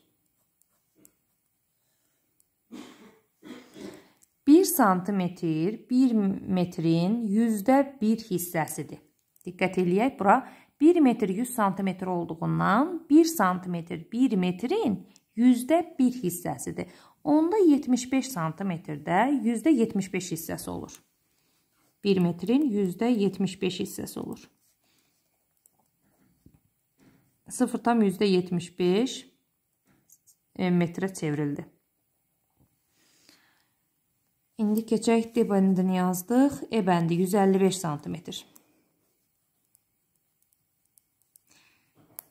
1 santimetr 1 metrin yüzdə 1 hissəsidir. Diqqət eləyək, bura 1 metr 100 sm olduğundan 1 sm 1 metrin %1 hissəsidir. Onda 75 sm-də %75 hissəsi olur. 1 metrin %75 hissəsi olur. 0 tam %75 e, metrə çevrildi. İndi keçək D bəndini yazdıq. E bəndi 155 sm.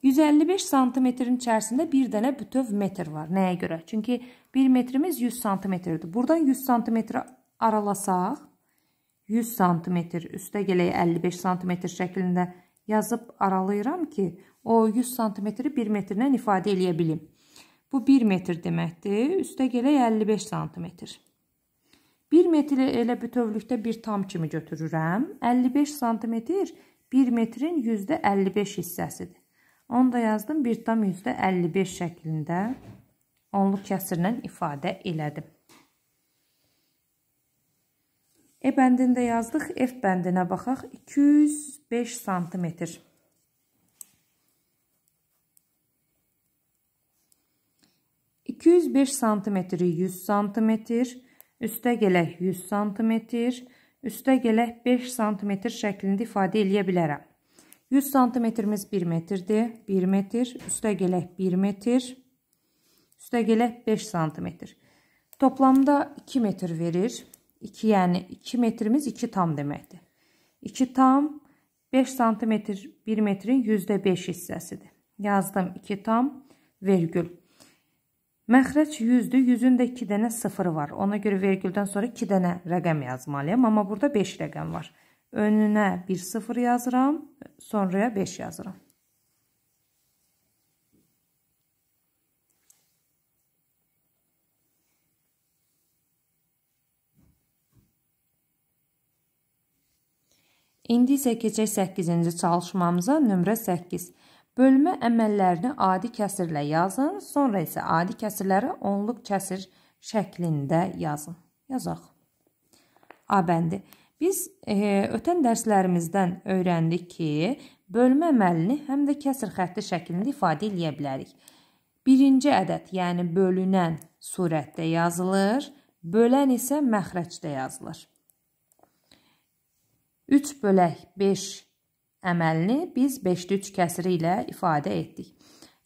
155 santimetrin içərisində bir dənə bütöv metr var. Nəyə görə? Çünki 1 metrimiz 100 santimetrdir. Buradan 100 santimetri aralasaq, 100 santimetr üstə gələk 55 santimetr şəklində yazıb aralayıram ki, o 100 santimetri 1 metrlə ifadə eləyə bilim. Bu 1 metr deməkdir. Üstə gələk 55 santimetr. 1 metri elə bütövlükdə bir tam kimi götürürəm. 55 santimetr 1 metrin %55 hissəsidir. Onu da yazdım 1,55 şəklində onluq kəsirlə ifadə elədim. E bəndində yazdıq, F bəndinə baxaq, 205 cm. İki yüz beş santimetri yüz santimetr, üstə gələk 100 santimetr, üstə gələk 5 santimetr şəklində ifadə eləyə bilərəm. 100 santimetrimiz 1 metrdir. 1 metr. Üstə gələk 1 metr. Üstə gələk 5 santimetr. Toplamda 2 metr verir. 2 yəni 2 metrimiz 2 tam deməkdir. 2 tam 5 santimetr 1 metrin %5 hissəsidir. Yazdım 2 tam vergül. Məxrəc 100-dür. 100-ün də 2 dənə 0 var. Ona görə vergüldən sonra 2 dənə rəqəm yazmalıyam. Amma burada 5 rəqəm var. Önünə 1 0 yazıram, sonraya 5 yazıram. İndi isə keçək 8-ci çalışmamıza, nömrə 8. Bölmə əməllərini adi kəsirlə yazın, sonra isə adi kəsirləri onluq kəsir şəklində yazın. Yazaq. A bəndi. Biz e, ötən dərslərimizdən öyrəndik ki, bölmə əməlini həm də kəsr xətti şəklində ifadə eləyə bilərik. Birinci ədəd, yəni bölünən surətdə yazılır, bölən isə məxrəcdə yazılır. 3 bölək 5 əməlini biz 5-də 3 kəsri ilə ifadə etdik.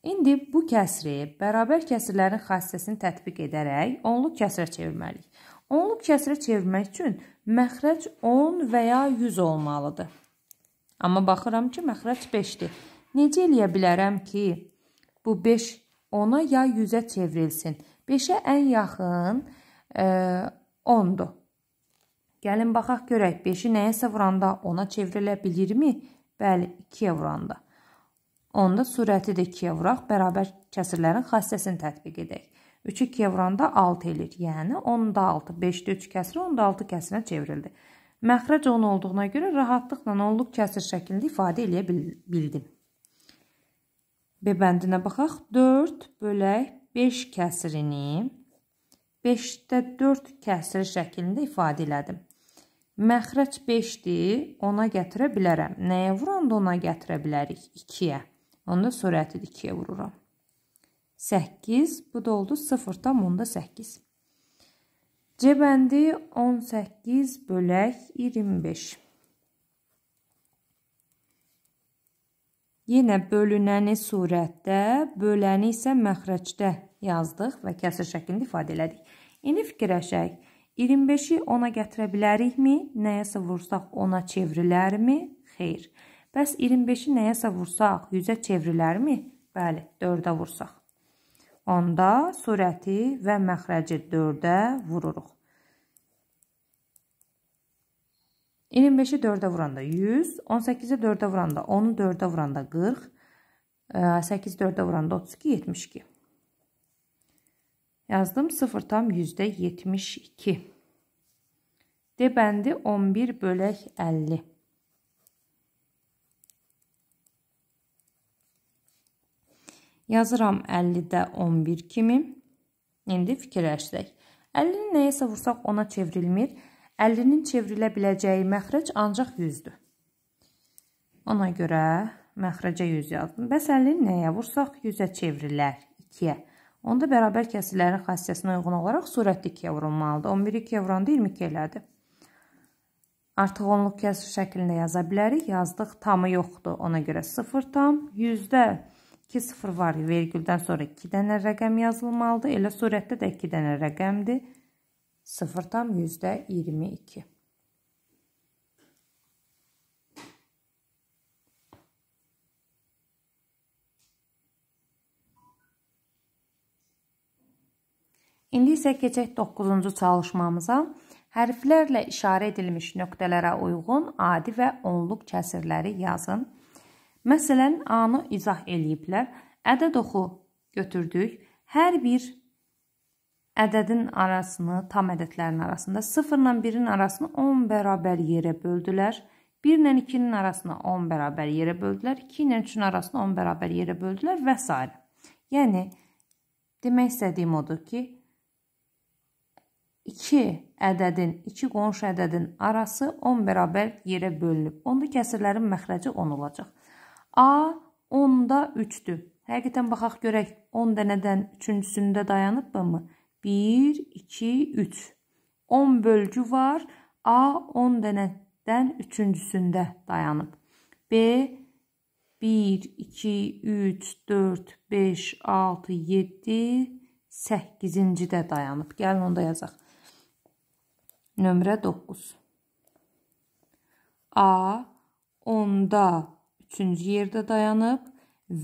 İndi bu kəsri bərabər kəsrlərin xassəsini tətbiq edərək onluq kəsrə çevirməliyik. Onluq kəsrə çevirmək üçün məxrəc 10 və ya 100 olmalıdır. Amma baxıram ki, məxrəc 5-dir. Necə eləyə bilərəm ki, bu 5 10-a ya 100-ə çevrilsin? 5-ə ən yaxın e, 10-dur. Gəlin baxaq görək 5-i nəyəsə vuranda 10-a çevrilə bilirmi? Bəli, 2-yə vuranda. Onda sürəti də 2-yə vuraq, bərabər kəsirlərin xassəsini tətbiq edək. 3-ü kevranda 6 eləyir. Yəni 10-da 6, 5-də 3 kəsir, 10-da 6 kəsirə çevrildi. Məxrəc 10 olduğuna görə rahatlıqla 10-luq kəsir şəklində ifadə eləyə bildim. B bəndinə baxaq. 4 bölək 5 kəsirini 5-də 4 kəsir şəklində ifadə elədim. Məxrəc 5-dir, ona gətirə bilərəm. Nəyə vuranda ona gətirə bilərik? 2-yə. Onda sürəti 2-yə vururam. 8. Bu da oldu 0,8. C bəndi 18 bölək 25. Yenə bölünəni surətdə, böləni isə məxrəcdə yazdıq və kəsir şəklində ifadə elədik. İndi fikirləşək. 25-i 10-a gətirə bilərikmi? Nəyəsə vursaq 10-a çevrilərmi? Xeyr. Bəs 25-i nəyəsə vursaq 100-ə çevrilərmi? Bəli, 4-ə vursaq onda sürəti və məxrəci 4-ə vururuq. 25-i 4-ə vuranda 100, 18-i 4-ə vuranda 10-u 4-ə vuranda 40, 8 4-ə vuranda 32, 72. Yazdım 0 tam %72. D bəndi 11 bölək 50. Yazıram 50-də 11 kimi. İndi fikirləşdirək. 50-ni nəyəsə vursaq ona çevrilmir. 50-nin çevrilə biləcəyi məxrəc ancaq 100-dür. Ona görə məxrəcə 100 yazdım. Bəs 50-ni nəyə vursaq 100-ə çevrilər 2-yə. Onda bərabər kəsirlərin xassəsinə uyğun olaraq sürət 2-yə vurulmalıdır. 11 2-yə vuranda 22 elədi. Artıq onluq kəsir şəklində yaza bilərik. Yazdıq, tamı yoxdur. Ona görə 0 tam 100-də 2 sıfır var, vergüldən sonra 2 dənə rəqəm yazılmalıdır. Elə surətdə də 2 dənə rəqəmdir. 0 tam %22. İndi isə keçək 9-cu çalışmamıza. Hərflərlə işarə edilmiş nöqtələrə uyğun adi və onluq kəsirləri yazın. Məsələn, A-nı izah eləyiblər. Ədəd oxu götürdük. Hər bir ədədin arasını, tam ədədlərin arasında 0 ilə 1-in arasını 10 bərabər yerə böldülər. 1 ilə 2-nin arasını 10 bərabər yerə böldülər. 2 ilə 3-ün arasını 10 bərabər yerə böldülər və s. Yəni demək istədiyim odur ki, 2 ədədin, 2 qonşu ədədin arası 10 bərabər yerə bölünüb. Onda kəsirlərin məxrəci 10 olacaq. A 10-da 3-dür. Həqiqətən baxaq görək 10 dənədən üçüncüsündə dayanıbmı? 1, 2, 3. 10 bölgü var. A 10 dənədən üçüncüsündə dayanıb. B 1, 2, 3, 4, 5, 6, 7, 8-ci də dayanıb. Gəlin onda yazaq. Nömrə 9. A 10-da üçüncü yerdə dayanıb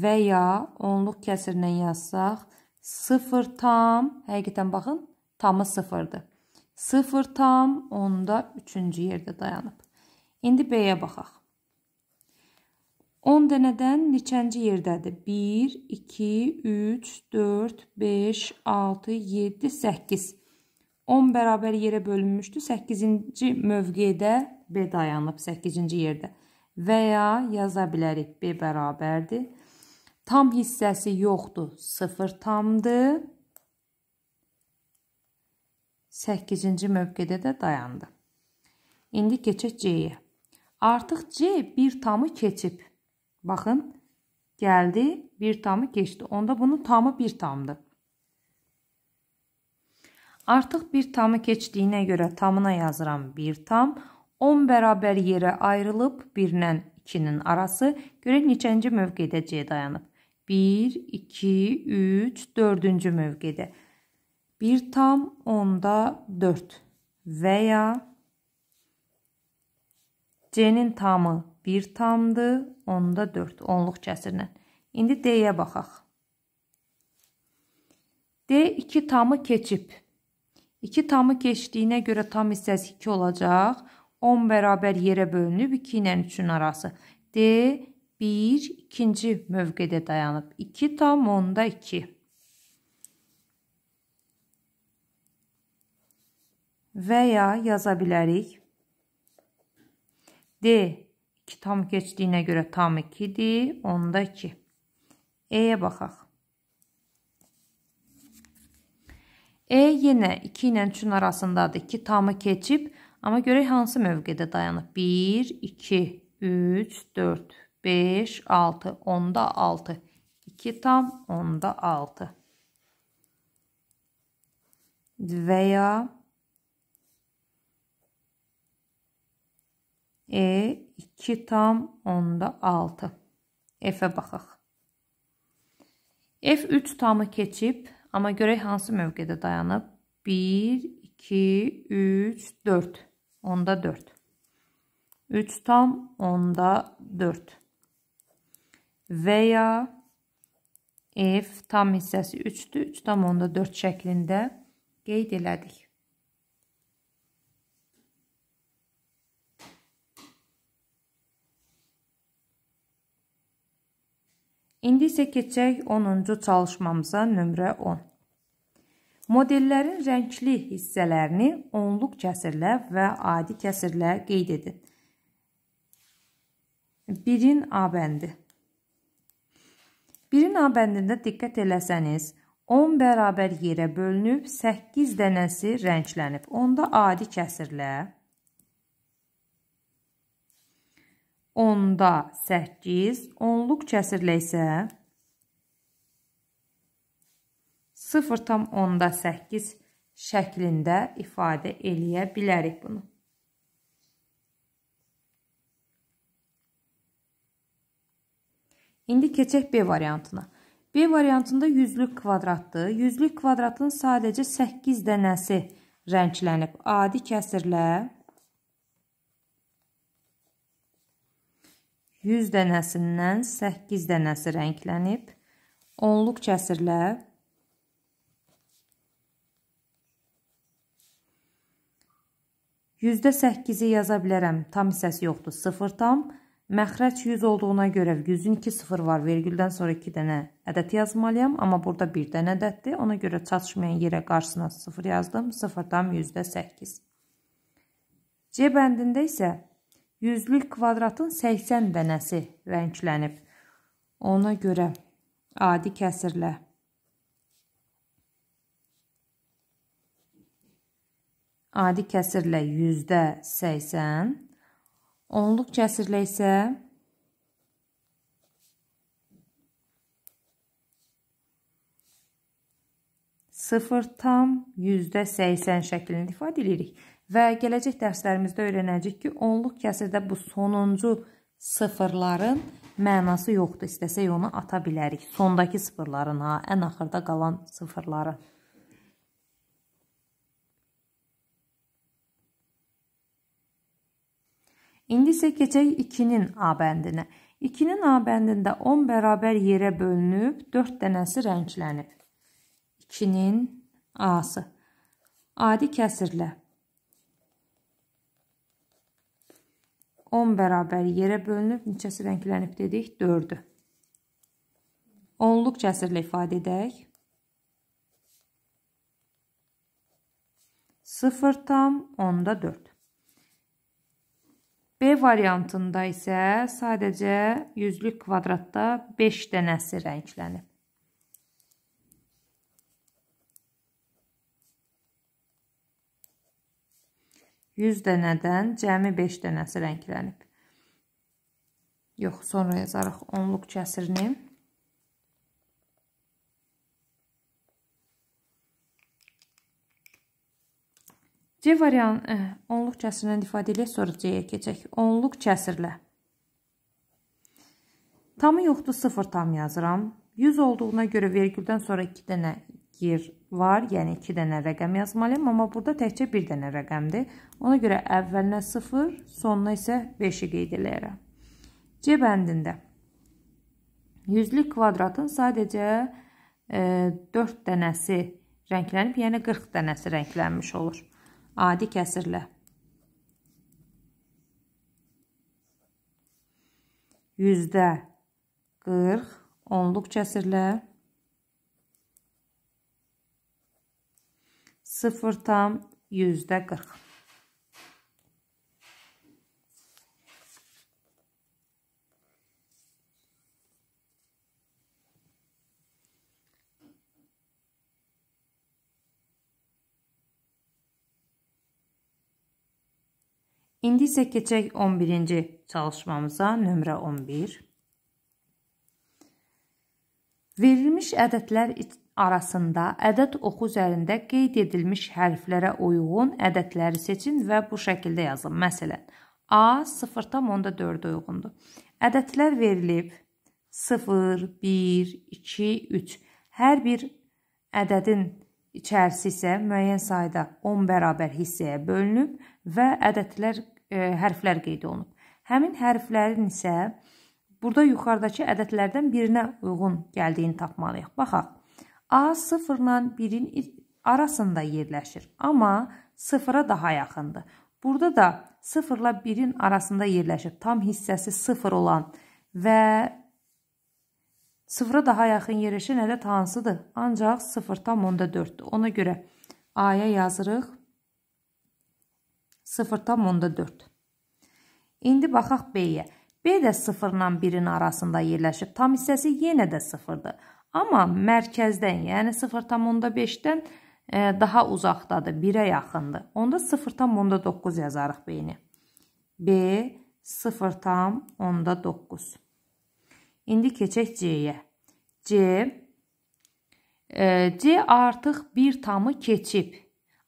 və ya onluq kəsirlə yazsaq 0 tam, həqiqətən baxın, tamı 0-dır. 0 tam onda üçüncü yerdə dayanıb. İndi B-yə baxaq. 10 dənədən neçənci yerdədir? 1, 2, 3, 4, 5, 6, 7, 8. 10 bərabər yerə bölünmüşdü. 8-ci mövqedə B dayanıb 8-ci yerdə və ya yaza bilərik B bərabərdir. Tam hissəsi yoxdur, 0 tamdır. 8-ci mövqedə də dayandı. İndi keçək C-yə. Artıq C 1 tamı keçib. Baxın, gəldi, 1 tamı keçdi. Onda bunun tamı 1 tamdır. Artıq 1 tamı keçdiyinə görə tamına yazıram 1 tam. 10 bərabər yerə ayrılıb 1-lə 2-nin arası görək neçənci mövqedə C dayanıb. 1, 2, 3, 4-cü mövqedə. 1 tam 10-da 4 və ya C-nin tamı 1 tamdır, 10-da 4, onluq kəsirlə. İndi D-yə baxaq. D 2 tamı keçib. 2 tamı keçdiyinə görə tam hissəsi 2 olacaq. 10 bərabər yerə bölünüb 2 ilə 3-ün arası. D 1 ikinci mövqedə dayanıb. 2 tam onda 2. Və ya yaza bilərik. D 2 tam keçdiyinə görə tam 2-dir, onda 2. E-yə baxaq. E yenə 2 ilə 3-ün arasındadır. 2 tamı keçib Amma görək hansı mövqedə dayanıb. 1, 2, 3, 4, 5, 6, 10-da 6. 2 tam, 10-da 6. Veya E 2 tam 10-da 6. F-ə baxaq. F 3 tamı keçib, amma görək hansı mövqedə dayanıb. 1, 2, 3, 4 onda 4. 3 tam onda 4. Veya f tam hissəsi 3-dür. 3 tam onda 4 şəklində qeyd elədik. İndi isə keçək 10-cu çalışmamıza nömrə 10. Modellərin rəngli hissələrini onluq kəsirlə və adi kəsirlə qeyd edin. 1-in A bəndi 1-in A bəndində diqqət eləsəniz, 10 bərabər yerə bölünüb, 8 dənəsi rənglənib. Onda adi kəsirlə, onda 8, onluq kəsirlə isə 1 0,8 şəklində ifadə eləyə bilərik bunu. İndi keçək B variantına. B variantında yüzlük kvadratdır. Yüzlük kvadratın sadəcə 8 dənəsi rənglənib adi kəsirlə 100 dənəsindən 8 dənəsi rənglənib. Onluq kəsirlə %8-i yaza bilərəm, tam hissəsi yoxdur, 0 tam. Məxrəc 100 olduğuna görə 100-ün 2 sıfır var, vergüldən sonra 2 dənə ədəd yazmalıyam, amma burada 1 dənə ədəddir. Ona görə çatışmayan yerə qarşısına 0 yazdım, 0 tam %8. C bəndində isə yüzlük kvadratın 80 dənəsi rənglənib. Ona görə adi kəsirlə adi kəsirlə yüzdə 80, onluq kəsirlə isə sıfır tam yüzdə 80 şəklində ifadə edirik. Və gələcək dərslərimizdə öyrənəcək ki, onluq kəsirdə bu sonuncu sıfırların mənası yoxdur. İstəsək onu ata bilərik. Sondakı sıfırların, ha, ən axırda qalan sıfırları. İndi isə keçək 2-nin A bəndinə. 2-nin A bəndində 10 bərabər yerə bölünüb, 4 dənəsi rənglənib. 2-nin A-sı. Adi kəsirlə. 10 bərabər yerə bölünüb, neçəsi rənglənib dedik? 4-ü. Onluq kəsirlə ifadə edək. 0 tam 10-da 4. B variantında isə sadəcə yüzlük kvadratda 5 dənəsi rənglənib. Yüz dənədən cəmi 5 dənəsi rənglənib. Yox, sonra yazarıq onluq kəsirini. C variant ə, eh, onluq kəsirlə ifadə edək, sonra C-yə keçək. Onluq kəsirlə. Tamı yoxdur, 0 tam yazıram. 100 olduğuna görə vergüldən sonra 2 dənə gir var, yəni 2 dənə rəqəm yazmalıyam, amma burada təkcə 1 dənə rəqəmdir. Ona görə əvvəlinə 0, sonuna isə 5-i qeyd eləyərəm. C bəndində yüzlük kvadratın sadəcə e, eh, 4 dənəsi rənglənib, yəni 40 dənəsi rənglənmiş olur adi kəsirlə. Yüzdə 40 onluq kəsirlə. 0 tam yüzdə 40. İndi isə keçək 11-ci çalışmamıza, nömrə 11. Verilmiş ədədlər arasında ədəd oxu üzərində qeyd edilmiş hərflərə uyğun ədədləri seçin və bu şəkildə yazın. Məsələn, A 0,4 uyğundur. Ədədlər verilib 0, 1, 2, 3. Hər bir ədədin içərisi isə müəyyən sayda 10 bərabər hissəyə bölünüb və ədədlər e, hərflər qeyd olunub. Həmin hərflərin isə burada yuxarıdakı ədədlərdən birinə uyğun gəldiyini tapmalıyıq. Baxaq. A 0 ilə 1-in arasında yerləşir, amma 0-a daha yaxındır. Burada da 0 ilə 1-in arasında yerləşib tam hissəsi 0 olan və 0-a daha yaxın yerləşən ədəd hansıdır? Ancaq 0.4-dür. Ona görə A-ya yazırıq 0,4. İndi baxaq B-yə. B də 0 ilə 1-in arasında yerləşib. Tam hissəsi yenə də 0-dır. Amma mərkəzdən, yəni 0,5-dən e, daha uzaqdadır, 1-ə yaxındır. Onda 0,9 yazarıq B-ni. B 0,9. İndi keçək C-yə. C e, C artıq 1 tamı keçib,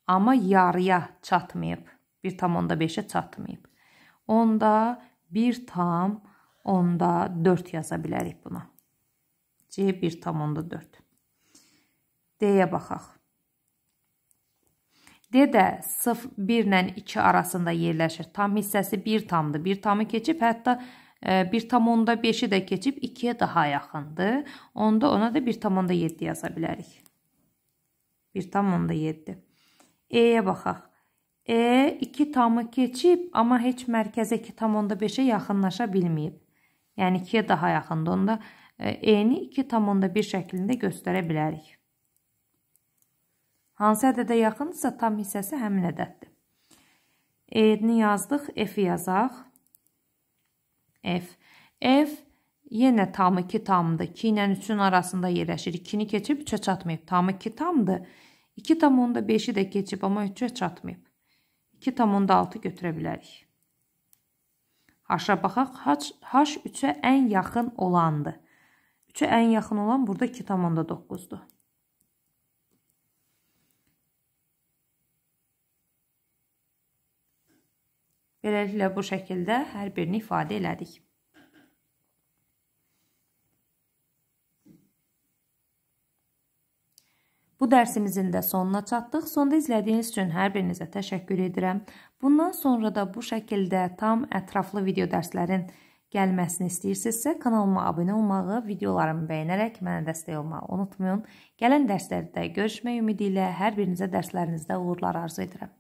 amma yarıya çatmayıb. 1,5-ə çatmayıb. Onda 1,4 yaza bilərik buna. C 1,4. D-yə baxaq. D də 0-1 ilə 2 arasında yerləşir. Tam hissəsi 1 tamdır. 1 tamı keçib, hətta 1,5-i e, də keçib 2-yə daha yaxındır. Onda ona da 1,7 yaza bilərik. 1,7. E-yə baxaq. E 2 tamı keçib, amma heç mərkəzə 2,5-ə yaxınlaşa bilməyib. Yəni 2-yə daha yaxındır. Onda e, E-ni 2,1 şəklində göstərə bilərik. Hansı ədədə yaxındırsa, tam hissəsi həmin ədəddir. E-ni yazdıq, F-i yazaq. F. F yenə tam 2 tamdır. 2 ilə 3-ün arasında yerləşir. 2-ni keçib 3-ə çatmayıb. Tam 2 tamdır. 2 tam onda 5-i də keçib, amma 3-ə çatmayıb. 2,6 götürə bilərik. H-a baxaq. H 3-ə ən yaxın olandır. 3-ə ən yaxın olan burada 2,9-dur. Beləliklə bu şəkildə hər birini ifadə elədik. Bu dərsimizin də sonuna çatdıq. Sonda izlədiyiniz üçün hər birinizə təşəkkür edirəm. Bundan sonra da bu şəkildə tam ətraflı video dərslərin gəlməsini istəyirsinizsə, kanalıma abunə olmağı, videolarımı bəyənərək mənə dəstək olmağı unutmayın. Gələn dərslərdə görüşmək ümidi ilə hər birinizə dərslərinizdə uğurlar arzu edirəm.